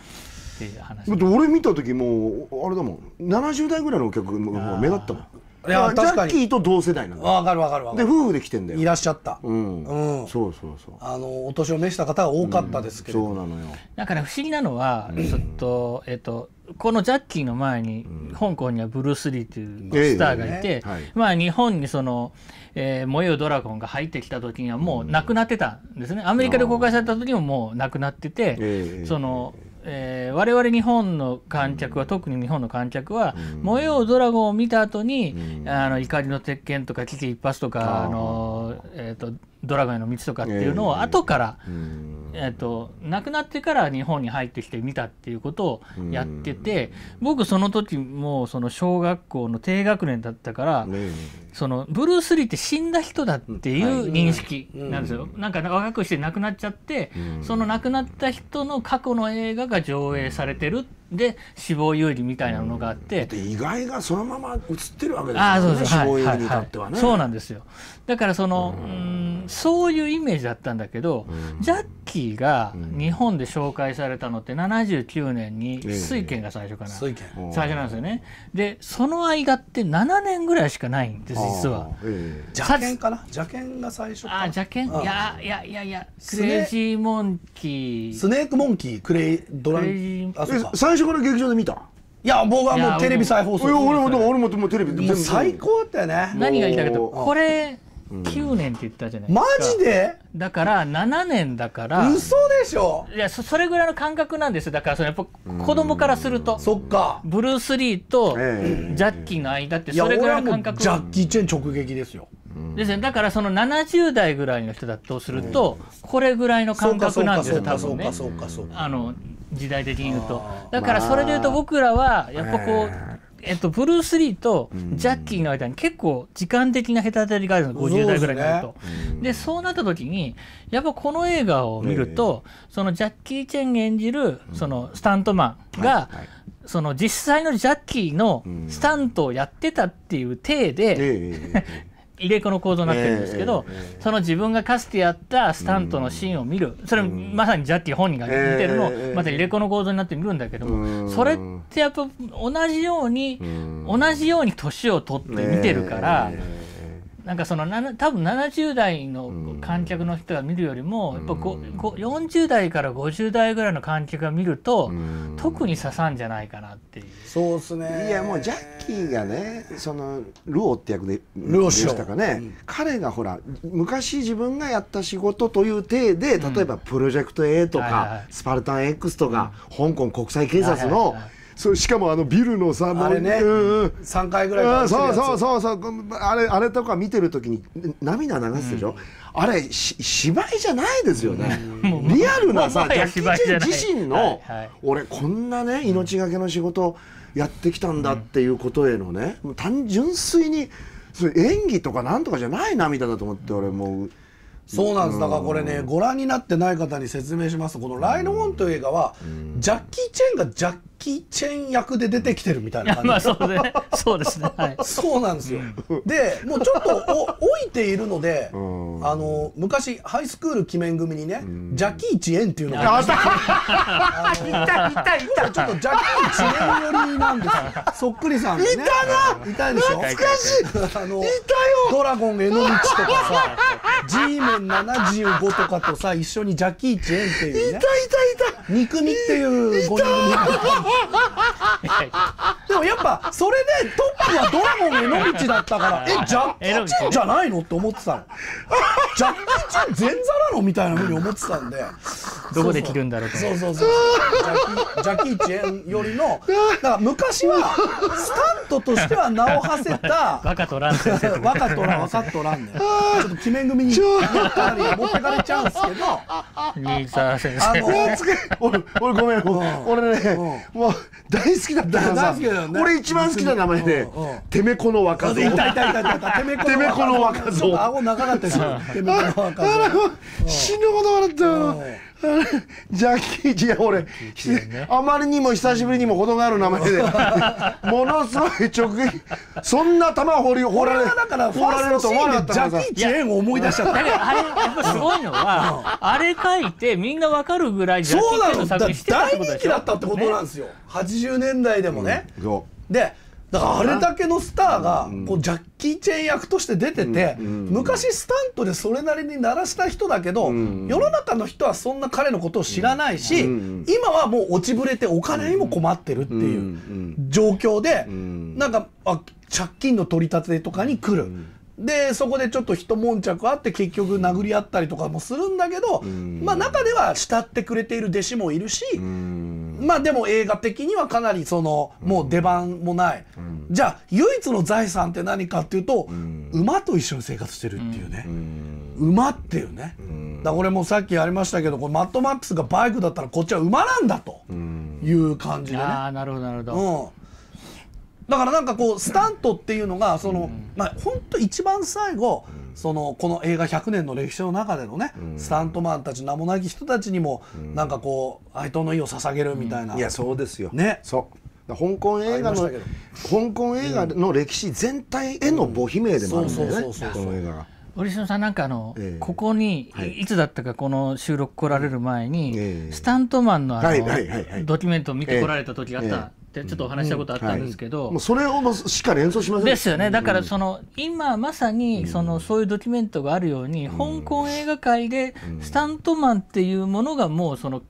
っていう話俺見た時もうあれだもん70代ぐらいのお客目立ったもんジャッキーと同世代なんだわかるわかるかで夫婦で来てんだよいらっしゃった、うん、うんそうそうそうあのお年を召した方が多かったですけど、そうなのよだから不思議なのは、ちょっと、えっと、このジャッキーの前に、香港にはブルース・リーというスターがいて、えはいまあ、日本にその、えー燃えよドラゴンが入ってきた時にはもうなくなってたんですね。アメリカで公開された時ももうなくなってて、ええその、えー、我々日本の観客は、うん、特に日本の観客は「燃えようドラゴン」を見た後に、うん、あの怒りの鉄拳とか危機一髪」とかあの、えーとドラゴンへの道とかっていうのを後から、えーと亡くなってから日本に入ってきて見たっていうことをやってて僕その時もその小学校の低学年だったから、そのブルース・リーって死んだ人だっていう認識なんですよ。なんか若くして亡くなっちゃって、その亡くなった人の過去の映画が上映されてるで死亡有利みたいなのがあって、うん、意外がそのまま映ってるわけですよね、ね、死亡有利とってはね、はいはいはい、そうなんですよだからその、うんそういうイメージだったんだけど、ジャッキーが日本で紹介されたのって79年に水拳が最初かな、最初なんですよねでその間って7年ぐらいしかないんです実は、邪剣かな邪剣が最初あ邪剣いやいやいやいやクレイジーモンキースネークモンキークレイドランあ最初から劇場で見たいや僕はもうテレビ再放送俺も俺もテレビもう最高だったよね何が言いたこれ9年って言ったじゃないですか、マジでだから7年だから嘘でしょいやそそれぐらいの感覚なんですよだからそのやっぱ子供からするとそっかブルース・リーとジャッキーの間ってそれぐらいの感覚ジャッキー・チェン直撃ですよですね、だからその70代ぐらいの人だとすると、これぐらいの感覚なんですよ多分ねあの時代的に言うとだからそれで言うと僕らはやっぱこうえっと、ブルース・リーとジャッキーの間に結構時間的な隔たりがあるの50代ぐらいになるとそうで、ねで、そうなった時にやっぱこの映画を見ると、そのジャッキー・チェン演じるそのスタントマンが、はいはい、その実際のジャッキーのスタントをやってたっていう体で、入れ子の構造になってるんですけど、その自分がかつてやったスタントのシーンを見る、それまさにジャッキー本人が見てるのをまた入れ子の構造になって見るんだけども、それってやっぱ同じように同じように年を取って見てるから。なんかその多分70代の観客の人が見るよりも、やっぱ40代から50代ぐらいの観客が見ると、特に刺さんじゃないかなっていうそうですねいやもうジャッキーがねそのルオって役でルオしたかね、うん、彼がほら昔自分がやった仕事という体で例えばプロジェクト A とか、スパルタン X とか、香港国際警察の、はいはいはいそうしかもあのビルのさあれね、うん3回ぐらいからそうそうそうそうあれあれとか見てる時に涙流すでしょ、うん、あれ芝居じゃないですよね、うん、リアルなさジャッキー・チェン自身の、はいはい、俺こんなね命がけの仕事やってきたんだっていうことへのね、うん、単純粋にそれ演技とかなんとかじゃない涙だと思って俺もう。そうなんですだからこれねご覧になってない方に説明しますとこの「ライドオン」という映画は、ジャッキー・チェンがジャッキー・チェン役で出てきてるみたいな感じ、まあ、そうで、そうですね、はい、そうなんですよ、でもうちょっとお老 いているので、あの昔ハイスクール鬼面組にね、ジャキー・チエンっていうのがいたいたいたいたちょっとジャキー・チエン寄りなんですよ そっくりさん、ね、いたないたでしょ懐かしいあのいたよドラゴン・エノミチとかさ G メン75とかとさ一緒にジャキー・チエンっていうねいたいたいた憎みっていう5人組 でもやっぱそれでトップはドラゴン江ノ口だったから えジャッキー・チェンじゃないのって思ってたの ジャッキー・チェン前座なのみたいなふうに思ってたんでどこで着るんだろうとそうそうそうジャッキー・チェンよりのだから昔はスタントとしては名を馳せた若とラン若とラン若とランでちょっと鬼面組に持ってかれちゃうんですけど新沢先生俺ごめん俺ね、うもう大好きだったからさ、ね、俺一番好きな名前で、てめこの若造」いたいたいたいたてめこの若造顎長かったですよ死ぬほど笑ったよ ジャッキー・チェン俺、ね、あまりにも久しぶりにも程がある名前で ものすごい直撃そんな球掘り掘られだ掘られると思わなかったジャッキー・チェーンを思い出しちゃったあれすごいのは、あれ書いてみんなわかるぐらいそうなキのでしょ大人気だったってことなんですよ、ね、80年代でもね、でだからあれだけのスターがこうジャッキー・チェン役として出てて昔スタントでそれなりに鳴らした人だけど世の中の人はそんな彼のことを知らないし今はもう落ちぶれてお金にも困ってるっていう状況でなんか借金の取り立てとかに来る。でそこでちょっと一悶着あって結局殴り合ったりとかもするんだけど、まあ、中では慕ってくれている弟子もいるし、まあ、でも映画的にはかなりそのもう出番もない、じゃあ唯一の財産って何かっていうと、馬と一緒に生活してるっていうね、馬っていうね、だこれもさっきありましたけどこれマットマックスがバイクだったらこっちは馬なんだという感じでね。あなるほどなるほど、うんだからなんかこうスタントっていうのがその、まあ、本当一番最後そのこの映画100年の歴史の中でのね、スタントマンたち名もなき人たちにも、うなんかこう哀悼の意を捧げるみたいな、いやそうですよねそう香港映画の香港映画の歴史全体への母悲鳴でもあるんだよねこの映画が。折島さんなんかあの、えー、ここに、はい、いつだったかこの収録来られる前に、えー、スタントマンのあの、はいはいはいはい、ドキュメントを見てこられた時があったってちょっとお話したことあったんですけど、うんはい、もうそれをしか演奏しまですよねだからその、今まさにそのそういうドキュメントがあるように、香港映画界でスタントマンっていうものがもうその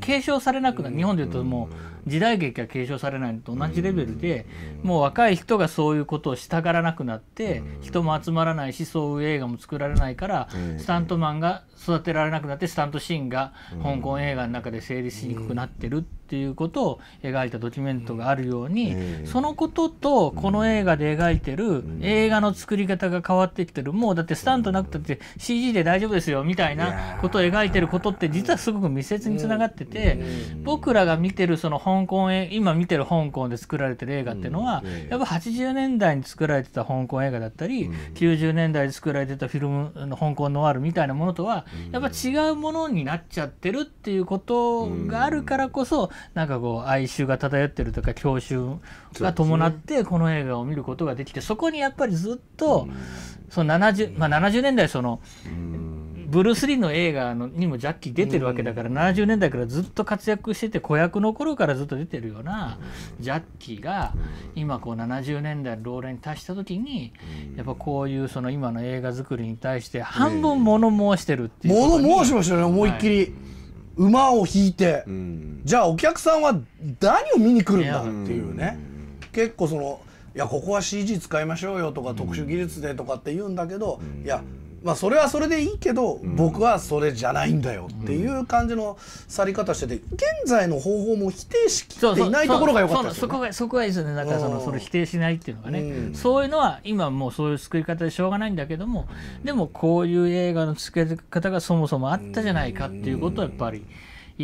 継承されなくなる、日本でいうともう時代劇が継承されないのと同じレベルで、もう若い人がそういうことをしたがらなくなって、人も集まらないしそういう映画も作られないから、スタントマンが育てられなくなってスタントシーンが香港映画の中で成立しにくくなってるってっていうことを描いたドキュメントがあるように、うん、そのこととこの映画で描いてる映画の作り方が変わってきてるもうだってスタントなくたって CG で大丈夫ですよみたいなことを描いてることって実はすごく密接につながってて僕らが見てるその香港映今見てる香港で作られてる映画っていうのはやっぱ80年代に作られてた香港映画だったり90年代で作られてたフィルムの香港ノワールみたいなものとはやっぱ違うものになっちゃってるっていうことがあるからこそなんかこう哀愁が漂ってるとか郷愁が伴ってこの映画を見ることができてそこにやっぱりずっとその 70,、まあ、70年代その。ブルース・リーの映画のにもジャッキー出てるわけだから、70年代からずっと活躍してて子役の頃からずっと出てるようなジャッキーが今こう70年代の老齢に達した時にやっぱこういうその今の映画作りに対して半分物申してるっていう、物申しましたね思いっきり。はい馬を引いて、うん、じゃあお客さんは何を見に来るんだっていうね、結構そのいやここは CG 使いましょうよとか、特殊技術でとかって言うんだけど、いやまあそれはそれでいいけど、僕はそれじゃないんだよっていう感じの去り方してて現在の方法も否定しきっていないところが良かったですよ、ね、そこがそこがいいですねだからそのそれ否定しないっていうのがね、うん、そういうのは今もうそういう作り方でしょうがないんだけどもでもこういう映画の作り方がそもそもあったじゃないかっていうことはやっぱり。うん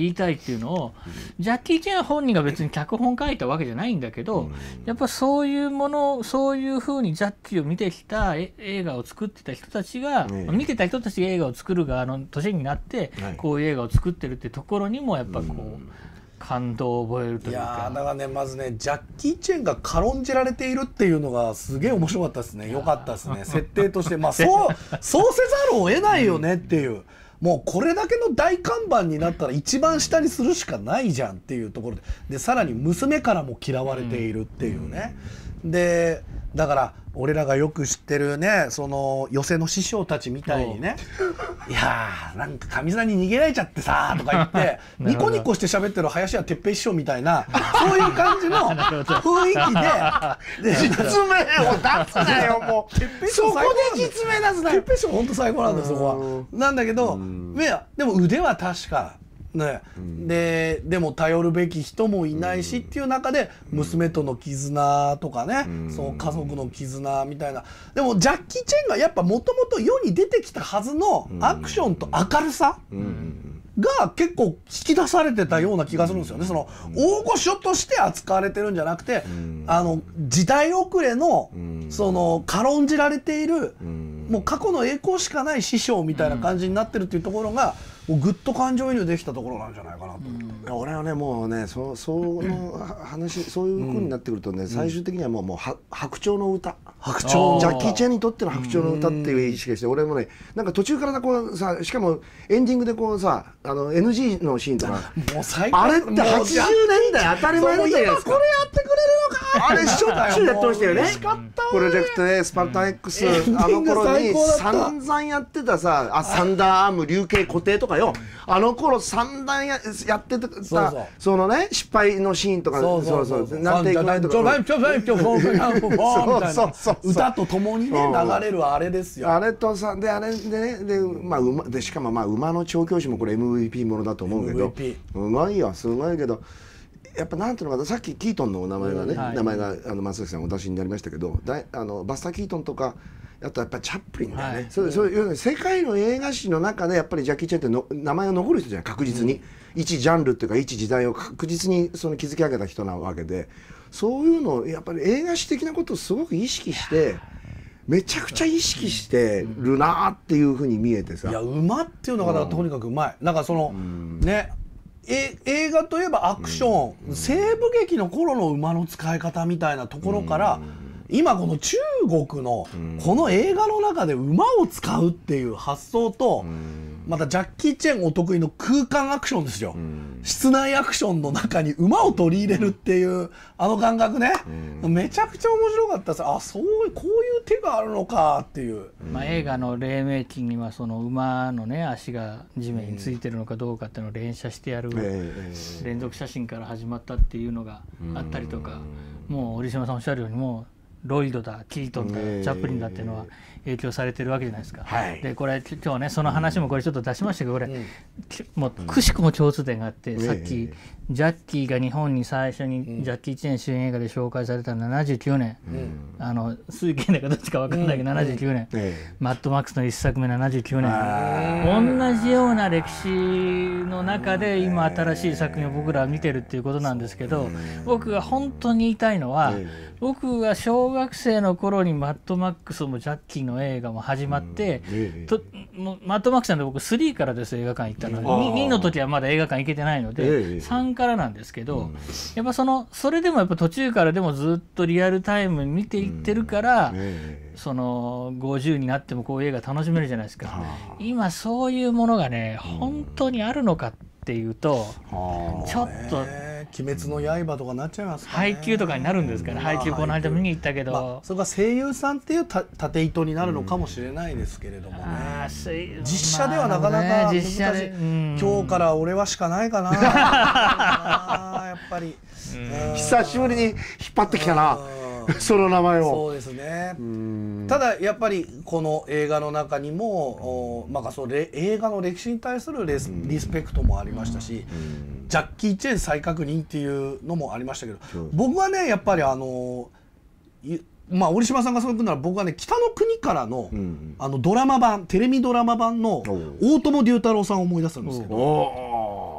言いたいっていうのを、ジャッキー・チェン本人が別に脚本書いたわけじゃないんだけど、やっぱそういうものそういうふうにジャッキーを見てきた映画を作ってた人たちが、見てた人たちが映画を作る側の年になって、こういう映画を作ってるってところにもやっぱこう。感動を覚えるというかいやだからねまずねジャッキー・チェンが軽んじられているっていうのがすげえ面白かったですねよかったですね 設定としてまあそうそうせざるを得ないよねっていう。うんもうこれだけの大看板になったら一番下にするしかないじゃんっていうところででさらに娘からも嫌われているっていうね。うんでだから俺らがよく知ってるねその寄席の師匠たちみたいにね「いやーなんかかみさんに逃げられちゃってさ」とか言って ニコニコして喋ってる林家哲平師匠みたいなそういう感じの 雰囲気で 実名を出すなよもうそこで実名出すなよ哲平師匠ほんと最高なんだそこは。なんだけどでも腕は確かね、うん、ででも頼るべき人もいないしっていう中で娘との絆とかね、うん、その家族の絆みたいなでもジャッキー・チェンがやっぱもともと世に出てきたはずのアクションと明るさ、が結構引き出されてたような気がするんですよね。その大御所として扱われてるんじゃなくて、あの時代遅れの、その軽んじられている、もう過去の栄光しかない師匠みたいな感じになってるっていうところが。をぐっと感情移入できたところなんじゃないかなと、うん、俺はねもうねそその話、うそういうふうになってくるとね、うん、最終的にはもうもう白鳥の歌白鳥ジャッキー・チェンにとっての白鳥の歌っていう意識して俺もねなんか途中からこうさしかもエンディングでこうさあの NG のシーンとかもう最あれって80年代当たり前だよ。これやってくれるのかあれしょっちゅうやってましたよね。プロジェクトでスパルタン X、うん、あの頃に散々やってたさあサンダーアーム流形固定とかかよ、あの頃三段やってたそのね失敗のシーンとかそうそうそうなっていかないとか歌とともにね流れるあれですよあれとさであれでねで,、まあ、馬でしかもまあ馬の調教師もこれ MVP ものだと思うけど、MVP、うまいよすごいけど。やっぱなんていうのかさっきキートンのお名前がね、うんはい、名前があの松崎さんお出しになりましたけどだあのバスター・キートンとかあとやっぱチャップリンだよね、はい、そうそう世界の映画史の中でやっぱりジャッキー・チェンっての名前が残る人じゃない確実に、うん、一ジャンルっていうか一時代を確実にその築き上げた人なわけでそういうのをやっぱり映画史的なことをすごく意識して。めちゃくちゃ意識してるなっていうふうに見えてさ、いや馬っていうのがとにかくうまい、うん、なんかその、うん、ねえ映画といえばアクション、西部劇の頃の馬の使い方みたいなところから、うん今この中国のこの映画の中で馬を使うっていう発想と、またジャッキー・チェンお得意の空間アクションですよ、室内アクションの中に馬を取り入れるっていうあの感覚ね、めちゃくちゃ面白かったですあそうこういう手があるのかっていう、まあ、映画の黎明期にはその馬のね足が地面についてるのかどうかっていうのを連写してやる、連続写真から始まったっていうのがあったりとか、もう折島さんおっしゃるようにもうロイドだキートンだ、チャップリンだっていうのは影響されてるわけじゃないですか、はい、でこれ今日ねその話もこれちょっと出しましたけど、これ、うん、もうくしくも共通点があって、うん、さっき、ジャッキーが日本に最初にジャッキー・チェン主演映画で紹介されたの79年、うん、あの鈴木だかどっちか分かんないけど、うん、79年、マッドマックスの1作目79年同じような歴史の中で今新しい作品を僕らは見てるっていうことなんですけど、僕が本当に言いたいのは、僕が小学生の頃にマッドマックスもジャッキーのの映画も始まって、うん、ともマットマックさんで僕3からです映画館行ったので 2, 2の時はまだ映画館行けてないので、え3からなんですけど、うん、やっぱそのそれでもやっぱ途中からでもずっとリアルタイム見ていってるから、うんえその50になってもこういう映画楽しめるじゃないですか今そういうものがね本当にあるのかっていうと、ちょっと。鬼滅の刃とかなっちゃいます、ね、配給とかになるんですから、配給この間見に行ったけど、まあ、それが声優さんっていうた縦糸になるのかもしれないですけれどもね、実写ではなかなか難しい、まあね、今日から俺はしかないかな やっぱり、久しぶりに引っ張ってきたな。その名前をそうですねただやっぱりこの映画の中にも、まあ、それ映画の歴史に対するレスリスペクトもありましたし、ジャッキー・チェン再確認っていうのもありましたけど僕はねやっぱりあのまあ、折島さんがそういうなら僕はね「北の国からの」あのドラマ版テレビドラマ版の大友龍太郎さんを思い出すんですけど。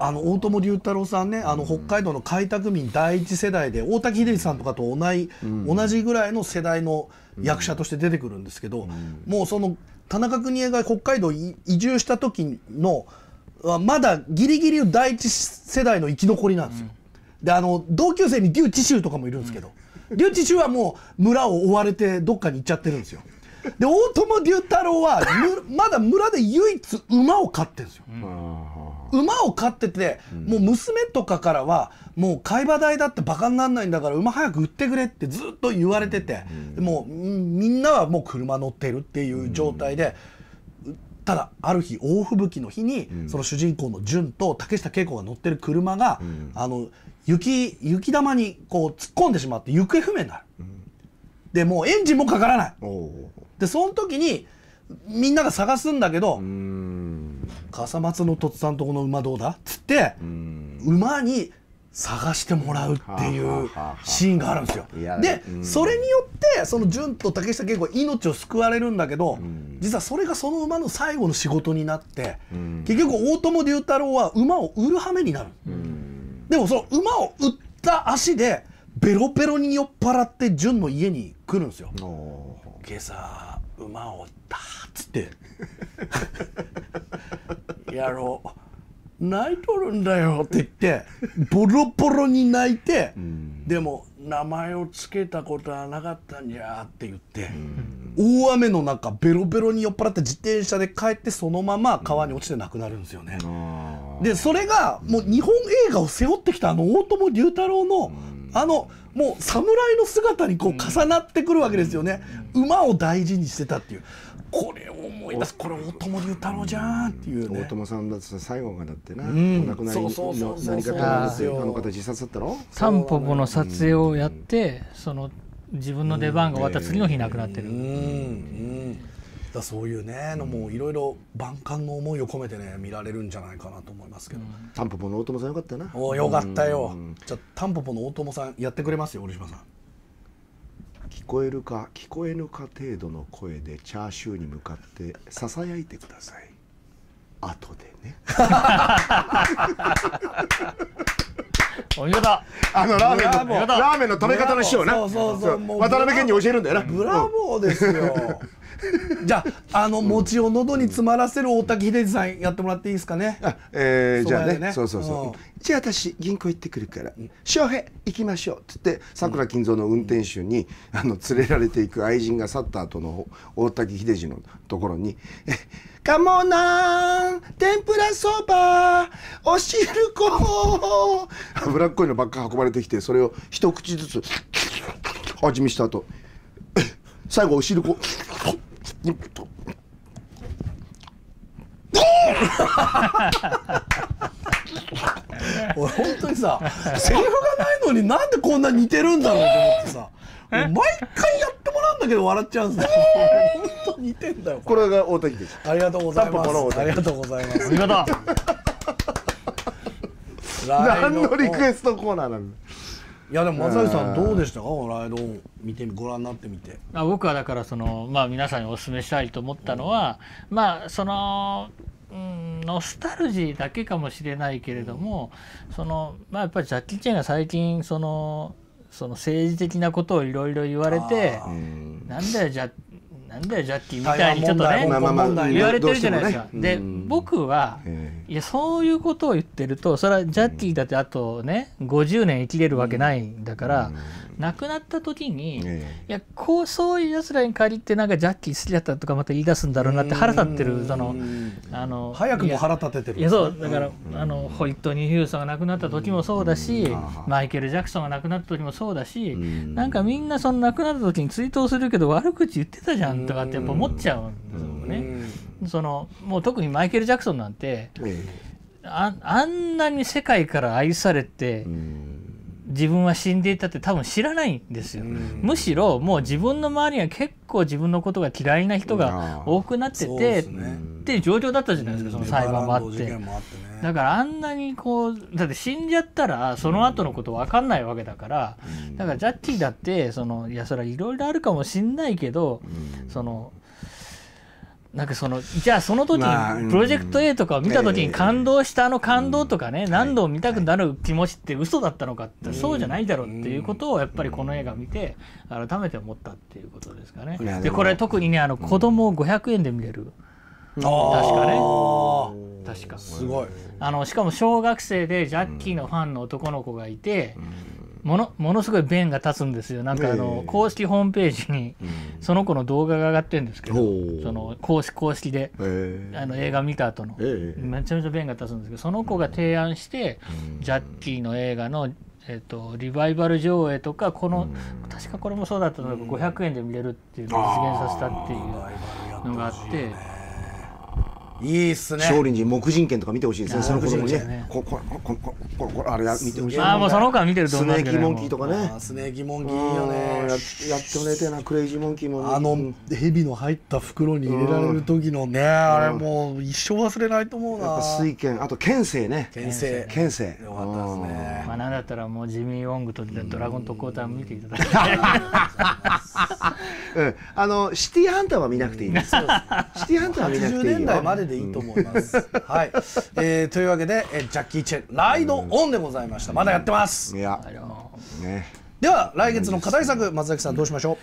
あの大友龍太郎さんねあの北海道の開拓民第一世代で大滝秀治さんとかと同い、うん、同じぐらいの世代の役者として出てくるんですけど、うん、もうその田中邦衛が北海道移住した時のまだギリギリ第一世代の生き残りなんですよ。うん、であの同級生に龍智秀とかもいるんですけど、龍智秀はもう村を追われてどっかに行っちゃってるんですよ。で大友龍太郎は まだ村で唯一馬を飼ってるんですよ。馬を飼ってて、もう娘とかからはもう買い場代だってバカにならないんだから馬早く売ってくれってずっと言われてて、もうみんなはもう車乗ってるっていう状態で。ただある日大吹雪の日に、その主人公の純と竹下恵子が乗ってる車が、あの雪雪玉にこう突っ込んでしまって行方不明になる、でもうエンジンもかからないでその時にみんなが探すんだけど笠松のとっさんとこの馬どうだっつって馬に探してもらうっていうシーンがあるんですよ。で、それによってその潤と竹下景子は命を救われるんだけど、実はそれがその馬の最後の仕事になって、結局大友龍太郎は馬を売る羽目になる。でもその馬を売った足でベロベロに酔っ払って純の家に来るんですよ。今朝馬をダーつって「やろう」泣いとるんだよって言ってボロボロに泣いて、うん、でも名前を付けたことはなかったんじゃって言って、うん、大雨の中ベロベロに酔っ払って自転車で帰ってそのまま川に落ちて亡くなるんですよね。うん、でそれがもう日本映画を背負ってきたあの大友龍太郎のあのもう侍の姿にこう重なってくるわけですよね、馬を大事にしてたっていうこれを思い出すこれ大友龍太郎じゃんっていう、ね、大友さんだって最後がだってな、うん、お亡くなりのなり方あの方自殺だったのタンポポの撮影をやって、その自分の出番が終わった次の日亡くなってる、うんうんだそういうね、うん、のもいろいろ万感の思いを込めてね見られるんじゃないかなと思いますけど、タンポポの大友さんよかったなおよかったよ、じゃあタンポポの大友さんやってくれますよ折島さん聞こえるか聞こえぬか程度の声でチャーシューに向かってささやいてください後でねお見事あのラーメンのラーメンの食め方の師匠な渡辺謙に教えるんだよなブラボーですよ じゃああの餅を喉に詰まらせる大滝秀治さんやってもらっていいですかね。あえー、じゃあね、ね、そうそうそう。じゃあ私銀行行ってくるから翔平行きましょうっつって桜金蔵の運転手に、あの連れられていく愛人が去った後の大滝秀治のところに「えカモナン天ぷらそばおブラッ脂っこいのばっか運ばれてきてそれを一口ずつ味見した後最後お汁こう 俺本当にさセリフがないのになんでこんな似てるんだろうと思ってさ毎回やってもらうんだけど笑っちゃうんですよ本当似てんだよこれが大滝ですありがとうございますありがとうございます何のリクエストコーナーなんだいやでも松崎さんどうでしたかこの間見てご覧になってみて。あ僕はだからそのまあ皆さんにお勧めしたいと思ったのは、うん、まあその。うん、ノスタルジーだけかもしれないけれども、うん、そのまあ、やっぱりジャッキー・チェンが最近そのその政治的なことをいろいろ言われて、うん、なんだよじゃなんだよジャッキーみたいにちょっとね言われてるじゃないですか。で僕は、えーいやそういうことを言ってるとそれはジャッキーだってあとね、うん、50年生きれるわけないんだから、うん、亡くなった時に、いやこうそういうやつらに借りてなんかジャッキー好きだったとかまた言い出すんだろうなって腹立ってるそのあの早くも腹立ててるいやそうだから、うん、あのホイットニー・ヒューソンが亡くなった時もそうだし、マイケル・ジャクソンが亡くなった時もそうだし、うん、なんかみんなその亡くなった時に追悼するけど悪口言ってたじゃんとかってやっぱ思っちゃうんですよね。そのもう特にマイケル・ジャクソンなんて、ああんなに世界から愛されて、自分は死んでいたって多分知らないんですよ、むしろもう自分の周りには結構自分のことが嫌いな人が多くなってて、って状況だったじゃないですか、その裁判もあって,、だからあんなにこうだって死んじゃったらその後のこと分かんないわけだから、だからジャッキーだってそのいやそれはいろいろあるかもしんないけど、その。なんかそのじゃあその時にプロジェクト A とかを見た時に感動したあの感動とかね何度も見たくなる気持ちって嘘だったのかってそうじゃないだろうっていうことをやっぱりこの映画見て改めて思ったっていうことですかね。でこれ特にねあの子供を500円で見れる確かね。確かすごいあのしかも小学生でジャッキーのファンの男の子がいて、ものものすごい便が立つんですよなんかあの、公式ホームページにその子の動画が上がってるんですけど、その公式公式で、あの映画見た後の、めちゃめちゃ便が立つんですけどその子が提案して、ジャッキーの映画のえーと、リバイバル上映とかこの、うん、確かこれもそうだったのが、う500円で見れるっていうのを実現させたっていうのがあって。いいっすね少林寺木人剣とか見てほしいですねその子供ねここここここあれや見てほしいああもうその他見てると思うんですけどスネーキモンキーとかねスネーキモンキーよねやってもらいたいなクレイジーモンキーもあの蛇の入った袋に入れられる時のねあれもう一生忘れないと思うなやっぱ水剣あと剣聖ね剣聖剣聖よかったですねまあなんだったらもうジミー・ウォングとドラゴンと特攻隊も見ていただきたい あのシティハンターは見なくていいですシティハンターは見なくていいよでいいと思います、うん、はい、えー、というわけで、えー、ジャッキー・チェンライドオンでございました、まだやってますいや、ね、では来月の課題作松崎さんどうしましょ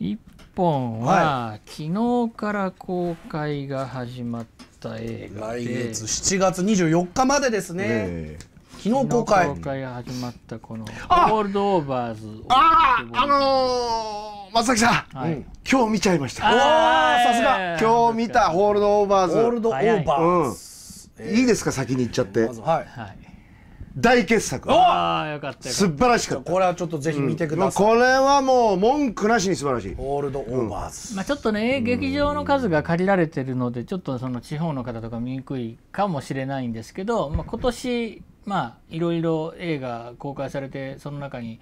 う一本は、はい、昨日から公開が始まった映画来月7月24日までですね、ね昨日公開公開が始まったこのゴールドオーバーズあああのー、松崎さん、はい、今日見ちゃいましたおさすが今日見たホールドオーバーズホールドオーバーズ、うんえー、いいですか先に行っちゃって、はい、はい大傑作ああよかった素晴らしかったこれはちょっとぜひ見てください、うん、これはもう文句なしに素晴らしいオールドオーバーズ、うん、まあ、ちょっとね劇場の数が限られてるのでちょっとその地方の方とか見にくいかもしれないんですけど、まあ、今年まあいろいろ映画公開されてその中に、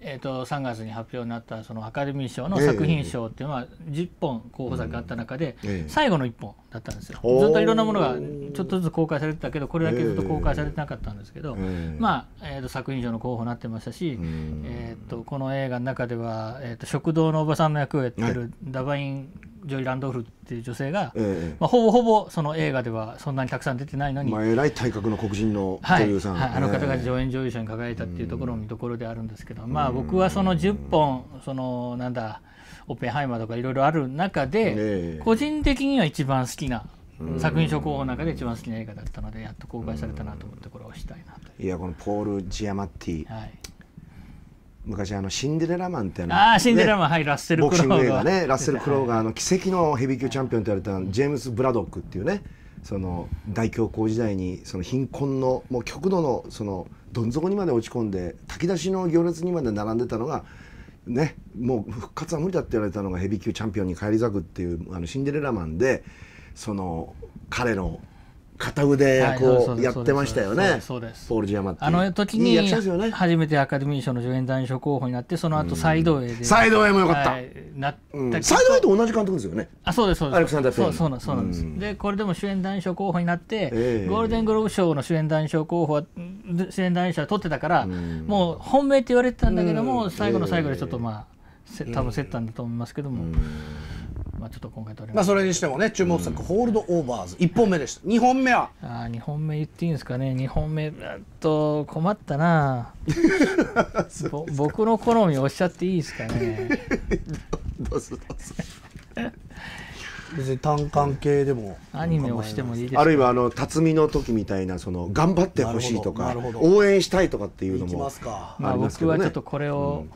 えーと、3月に発表になったそのアカデミー賞の作品賞っていうのは10本候補作があった中で、最後の1本だったんですよ、えー、ずっといろんなものがちょっとずつ公開されてたけどこれだけずっと公開されてなかったんですけど、えー、まあ、えーと、作品賞の候補になってましたし、えーと、この映画の中では、えー、と食堂のおばさんの役をやってるダバインジョイ・ランドルフっていう女性が、ええ、まあ、ほぼほぼその映画ではそんなにたくさん出てないのに、まあ、えらい体格の黒人の女優さん、はいはい、あの方が助演女優賞に輝いたっていうところも見どころであるんですけど、まあ、僕はその10本そのなんだオッペンハイマーとかいろいろある中で、個人的には一番好きな作品賞候補の中で一番好きな映画だったのでやっと公開されたなと思ってこれをしたいなといやこのポール・ジアマッティ、はい昔あのシンデレラマンってあの、あシンデレラマン、ね、はいラッセルクローガーボクシング映画ねラッセル・クローガーの奇跡のヘビー級チャンピオンと言われたジェームス・ブラドックっていうねその大恐慌時代にその貧困のもう極度のそのどん底にまで落ち込んで炊き出しの行列にまで並んでたのがねもう復活は無理だって言われたのがヘビー級チャンピオンに返り咲くっていうあのシンデレラマンでその彼の片腕こうやってましたよね、そうポール・ジアマってあの時に初めてアカデミー賞の助演男優賞候補になってその後サイドウェイでサイドウェイもよかった、なったサイドウェイと同じ監督ですよねあそうですそうですアレクサンダー・フェそうそうなんですでこれでも主演男優賞候補になって、ゴールデングローブ賞の主演男優賞候補は主演男優賞は取ってたから、もう本命って言われてたんだけども、最後の最後でちょっとまあ、多分競ったんだと思いますけども、まあ、ちょっと今回取りまあそれにしてもね注目作、ホールドオーバーズ1本目でした2本目はあ2本目言っていいんですかね2本目っと困ったな 僕の好みおっしゃっていいですかねどうぞどうぞ別に単関系でもアニメをしてもいいですあるいはあの辰巳の時みたいなその頑張ってほしいとか応援したいとかっていうのもあますまあ、僕はちょっとこれを、うん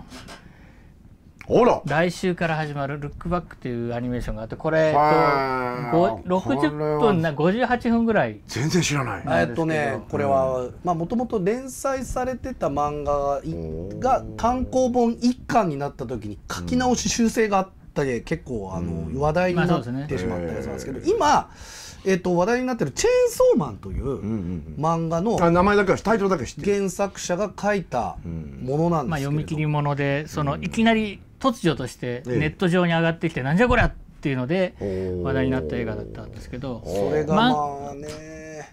ら来週から始まる「ルックバック」というアニメーションがあってこれと60分な58分ぐらい全然知らないえっとねこれはもともと連載されてた漫画が単行本1巻になった時に書き直し修正があったり結構あの話題になってしまったりつなんですけど今えっと、話題になってる「チェーンソーマン」という漫画の、名前だけタイトルだけ原作者が書いたものなんですけど、うん、まあ、読み切りものでそのいきなり突如としてネット上に上がってきて、なんじゃこりゃっていうので話題になった映画だったんですけどそれがまあね、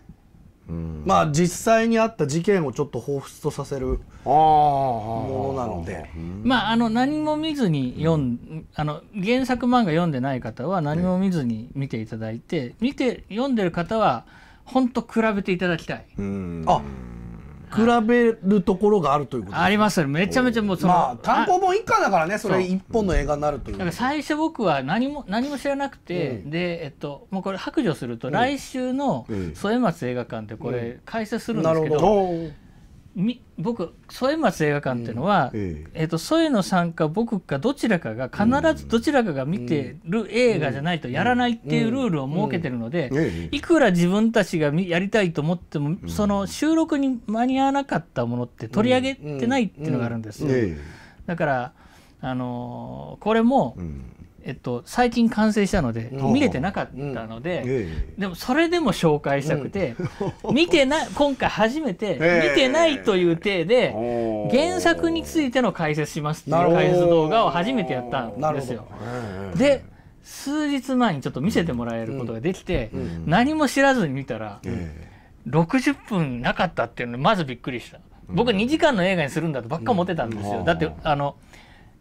ま、うん、まあ実際にあった事件をちょっと彷彿とさせるものなので、まああの何も見ずに読ん、うん、あの原作漫画読んでない方は何も見ずに見ていただいて、見て読んでる方は本当比べていただきたい。あ比べるところがあるということ、ね、ありますめちゃめちゃもうその、まあ、単行本一巻だからねそれ一本の映画になるというだか最初僕は何も何も知らなくて、うん、でえっともうこれ白状すると、来週の添松映画館でこれ解説するんですけど、うんみ僕添松映画館っていうのは、うん、えーと添のさんか僕かどちらかが必ずどちらかが見てる映画じゃないとやらないっていうルールを設けてるので、いくら自分たちがやりたいと思っても、その収録に間に合わなかったものって取り上げてないっていうのがあるんですよ。だからあのー、これも、うんえっと、最近完成したので見れてなかったので、うんえでもそれでも紹介したくて、うん、見てな今回初めて見てないという体で、え、原作についての解説しますっていう解説動画を初めてやったんですよ。で数日前にちょっと見せてもらえることができて、うん、何も知らずに見たら、えー、60分なかったっていうのにまずびっくりした。僕2時間の映画にするんだとばっか思ってたんですよ。だってあの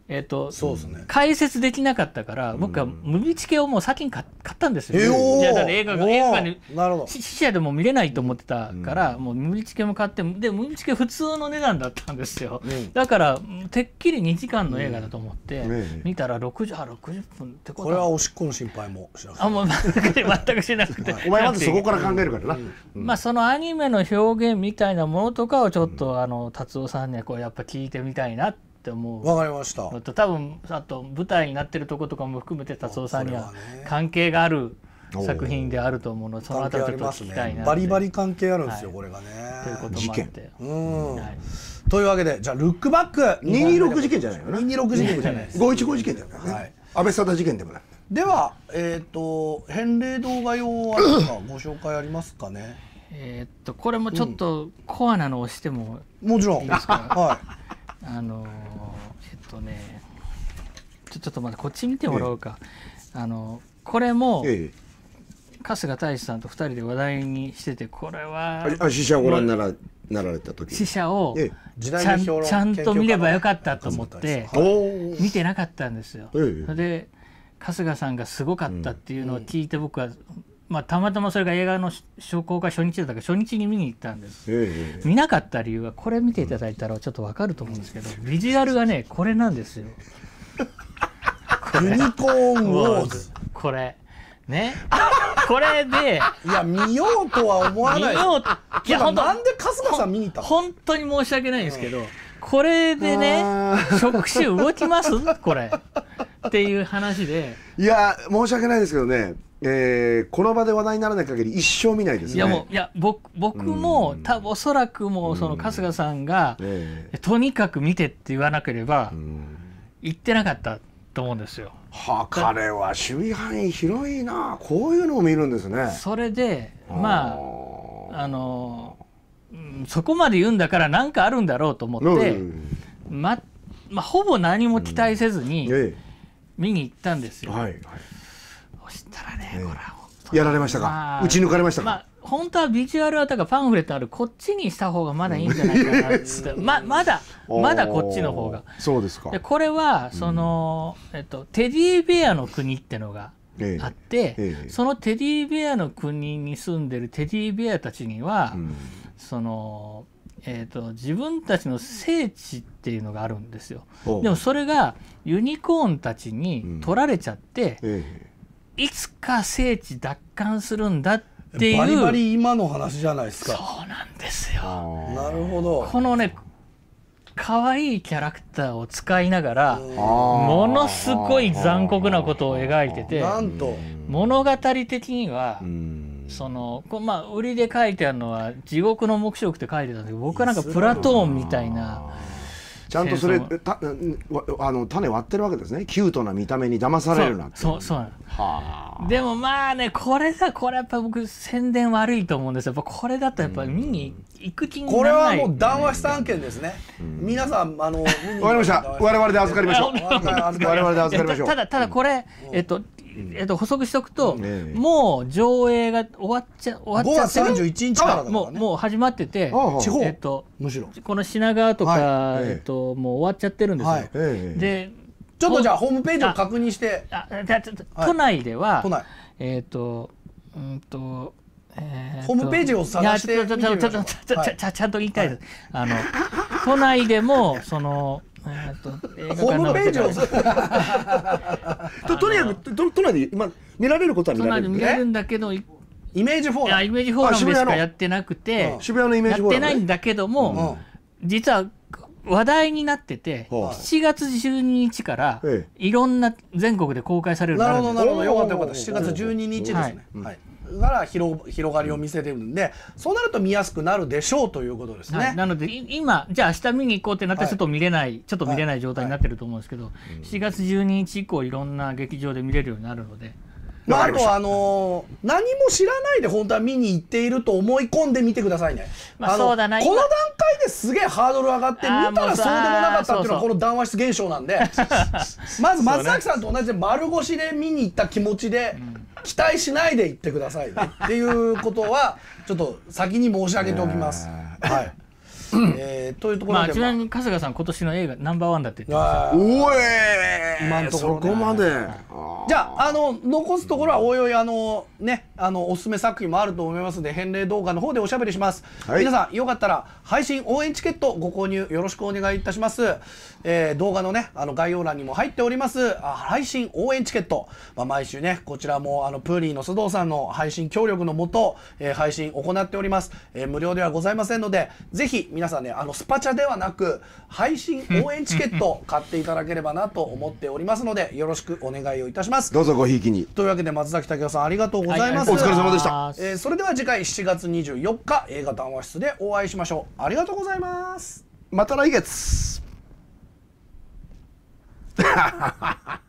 えっ、ー、と、ね、解説できなかったから、僕はムビチケをもう先に買ったんですよ。いや、だから映画が、映画に、死者でも見れないと思ってたから、うん、もうムビチケも買って、で、ムビチケ普通の値段だったんですよ。うん、だから、てっきり2時間の映画だと思って、うん、見たら60、あ、60分ってことこれはおしっこの心配もしなくて。あ、もう全くしなくて。お前まずそこから考えるからな。まあ、そのアニメの表現みたいなものとかをちょっと、あの、達夫さんにこう、やっぱ聞いてみたいなって。って思うわかりました多分あと舞台になってるとことかも含めて達夫さんには関係がある作品であると思うのでそのあたりちょっと聞きたいな、ね、バリバリ関係あるんですよ、はい、これがねということもあってうん、はい、というわけでじゃあルックバック226事件じゃないよね226事件じゃない515事件だよね、はい、安倍貞事件でもないではえっ、ー、と返礼動画用あ何かご紹介ありますかねえっとこれもちょっとコアなのをしても、うん、もちろんいいですか、はいあのえっとねちょちょっと待ってこっち見てもらおうか、ええ、あのこれも、え、春日大志さんと2人で話題にしててこれはあ死者をご覧にならなられた時死者をちゃんちゃんと見ればよかったと思って見てなかったんですよ。で春日さんがすごかったっていうのを聞いて僕はまあ、たまたまそれが映画の初公開初日だったから初日に見に行ったんです、ええ、見なかった理由はこれ見ていただいたらちょっと分かると思うんですけど、ビジュアルがねこれなんですよ。ユニコーンウォーズこれねこれでいや見ようとは思わない見ようなんで春日さん見に行った本当に申し訳ないんですけど、うん、これでね触手動きますこれっていう話でいや申し訳ないですけどねえー、この場で話題にならない限り一生見ないです、ね、いやもういや僕僕も多分おそらくもうその春日さんが、えー、とにかく見てって言わなければ言ってなかったと思うんですよ。はあ、彼は守備範囲広いなこういうのを見るんですね。それでまああのそこまで言うんだから何かあるんだろうと思って、うんまあ、ほぼ何も期待せずに見に行ったんですよ。うんはいはいそしたらね、えー、やられましたか、まあ、打ち抜かれましたか、まあ、本当はビジュアルはだからパンフレットあるこっちにした方がまだいいんじゃないかなってままだまだこっちの方がそうですかでこれはその、うん、えっと、テディベアの国ってのがあって、えええ、そのテディベアの国に住んでるテディベアたちには、うん、そのえっと、自分たちの聖地っていうのがあるんですよでもそれがユニコーンたちに取られちゃって、うんえいつか聖地奪還するんだっていうバリバリ今の話じゃないですかそうなんですよなるほどこのね可愛いいキャラクターを使いながらものすごい残酷なことを描いててなんと物語的にはそのこまあ売りで書いてあるのは「地獄の黙食」って書いてたんだけど僕はなんかプラトーンみたいな。ちゃんとそれたあの種割ってるわけですねキュートな見た目に騙されるなってそうそうはあでもまあねこれさこれやっぱ僕宣伝悪いと思うんですよこれだとやっぱ見に行く気にならない、これはもう談話した案件ですね、うん、皆さんあのわかりました我々で預かりましょう我々で預かりましょうただただこれ、えっとえっと、補足しておくと、もう上映が終わっちゃ終わっちゃってる5日からもうもう始まってて地方、えっと、むしろこの品川とか、えっと、もう終わっちゃってるんですよ、でちょっとじゃあホームページを確認してああ都内では、都内えっとうんとえホームページを探してちゃんと言いたいです。あの都内でもそのと思ホームページを ととにかく都内で今見られることは見られる、ね、見れるんだけどイメージフォーラムイメージフォーラムでしかやってなくて渋谷のイメージフォーラム、やってないんだけども、うん、実は話題になってて、は7月12日からいろんな全国で公開されるなるほどなるほどよかったよかった7月12日ですね、はい、はいから広広がりを見せてるんで、そうなると見やすくなるでしょうということですね。はい、なので今じゃあ明日見に行こうってなったらちょっと見れない、はい、ちょっと見れない状態になってると思うんですけど、はい、7月12日以降いろんな劇場で見れるようになるので。まあ、あとあのー、何も知らないで本当は見に行っていると思い込んでみてくださいね。まあ、この段階ですげえハードル上がって見たらそうでもなかったっていうのはこの談話室現象なんで まず松崎さんと同じで丸腰で見に行った気持ちで、うん期待しないで行ってくださいねっていうことはちょっと先に申し上げておきます。はいえー、というところで、まあ、ちなみに春日さん今年の映画ナンバーワンだって言ってましたおえー、今のところ、ね、そこまでじゃああの残すところはおいおいあのねあのおすすめ作品もあると思いますので返礼動画の方でおしゃべりします、はい、皆さんよかったら配信応援チケットご購入よろしくお願いいたします、えー、動画のねあの概要欄にも入っておりますあ配信応援チケット、まあ、毎週ねこちらもあのプーリーの須藤さんの配信協力のもと、えー、配信行っております、えー、無料ではございませんのでぜひ皆皆さんねあのスパチャではなく配信応援チケット買っていただければなと思っておりますのでよろしくお願いをいたしますどうぞごひいきにというわけで松崎武雄さんありがとうございます、はい、お疲れ様でした、えー、それでは次回7月24日映画談話室でお会いしましょうありがとうございますまた来月 ha ha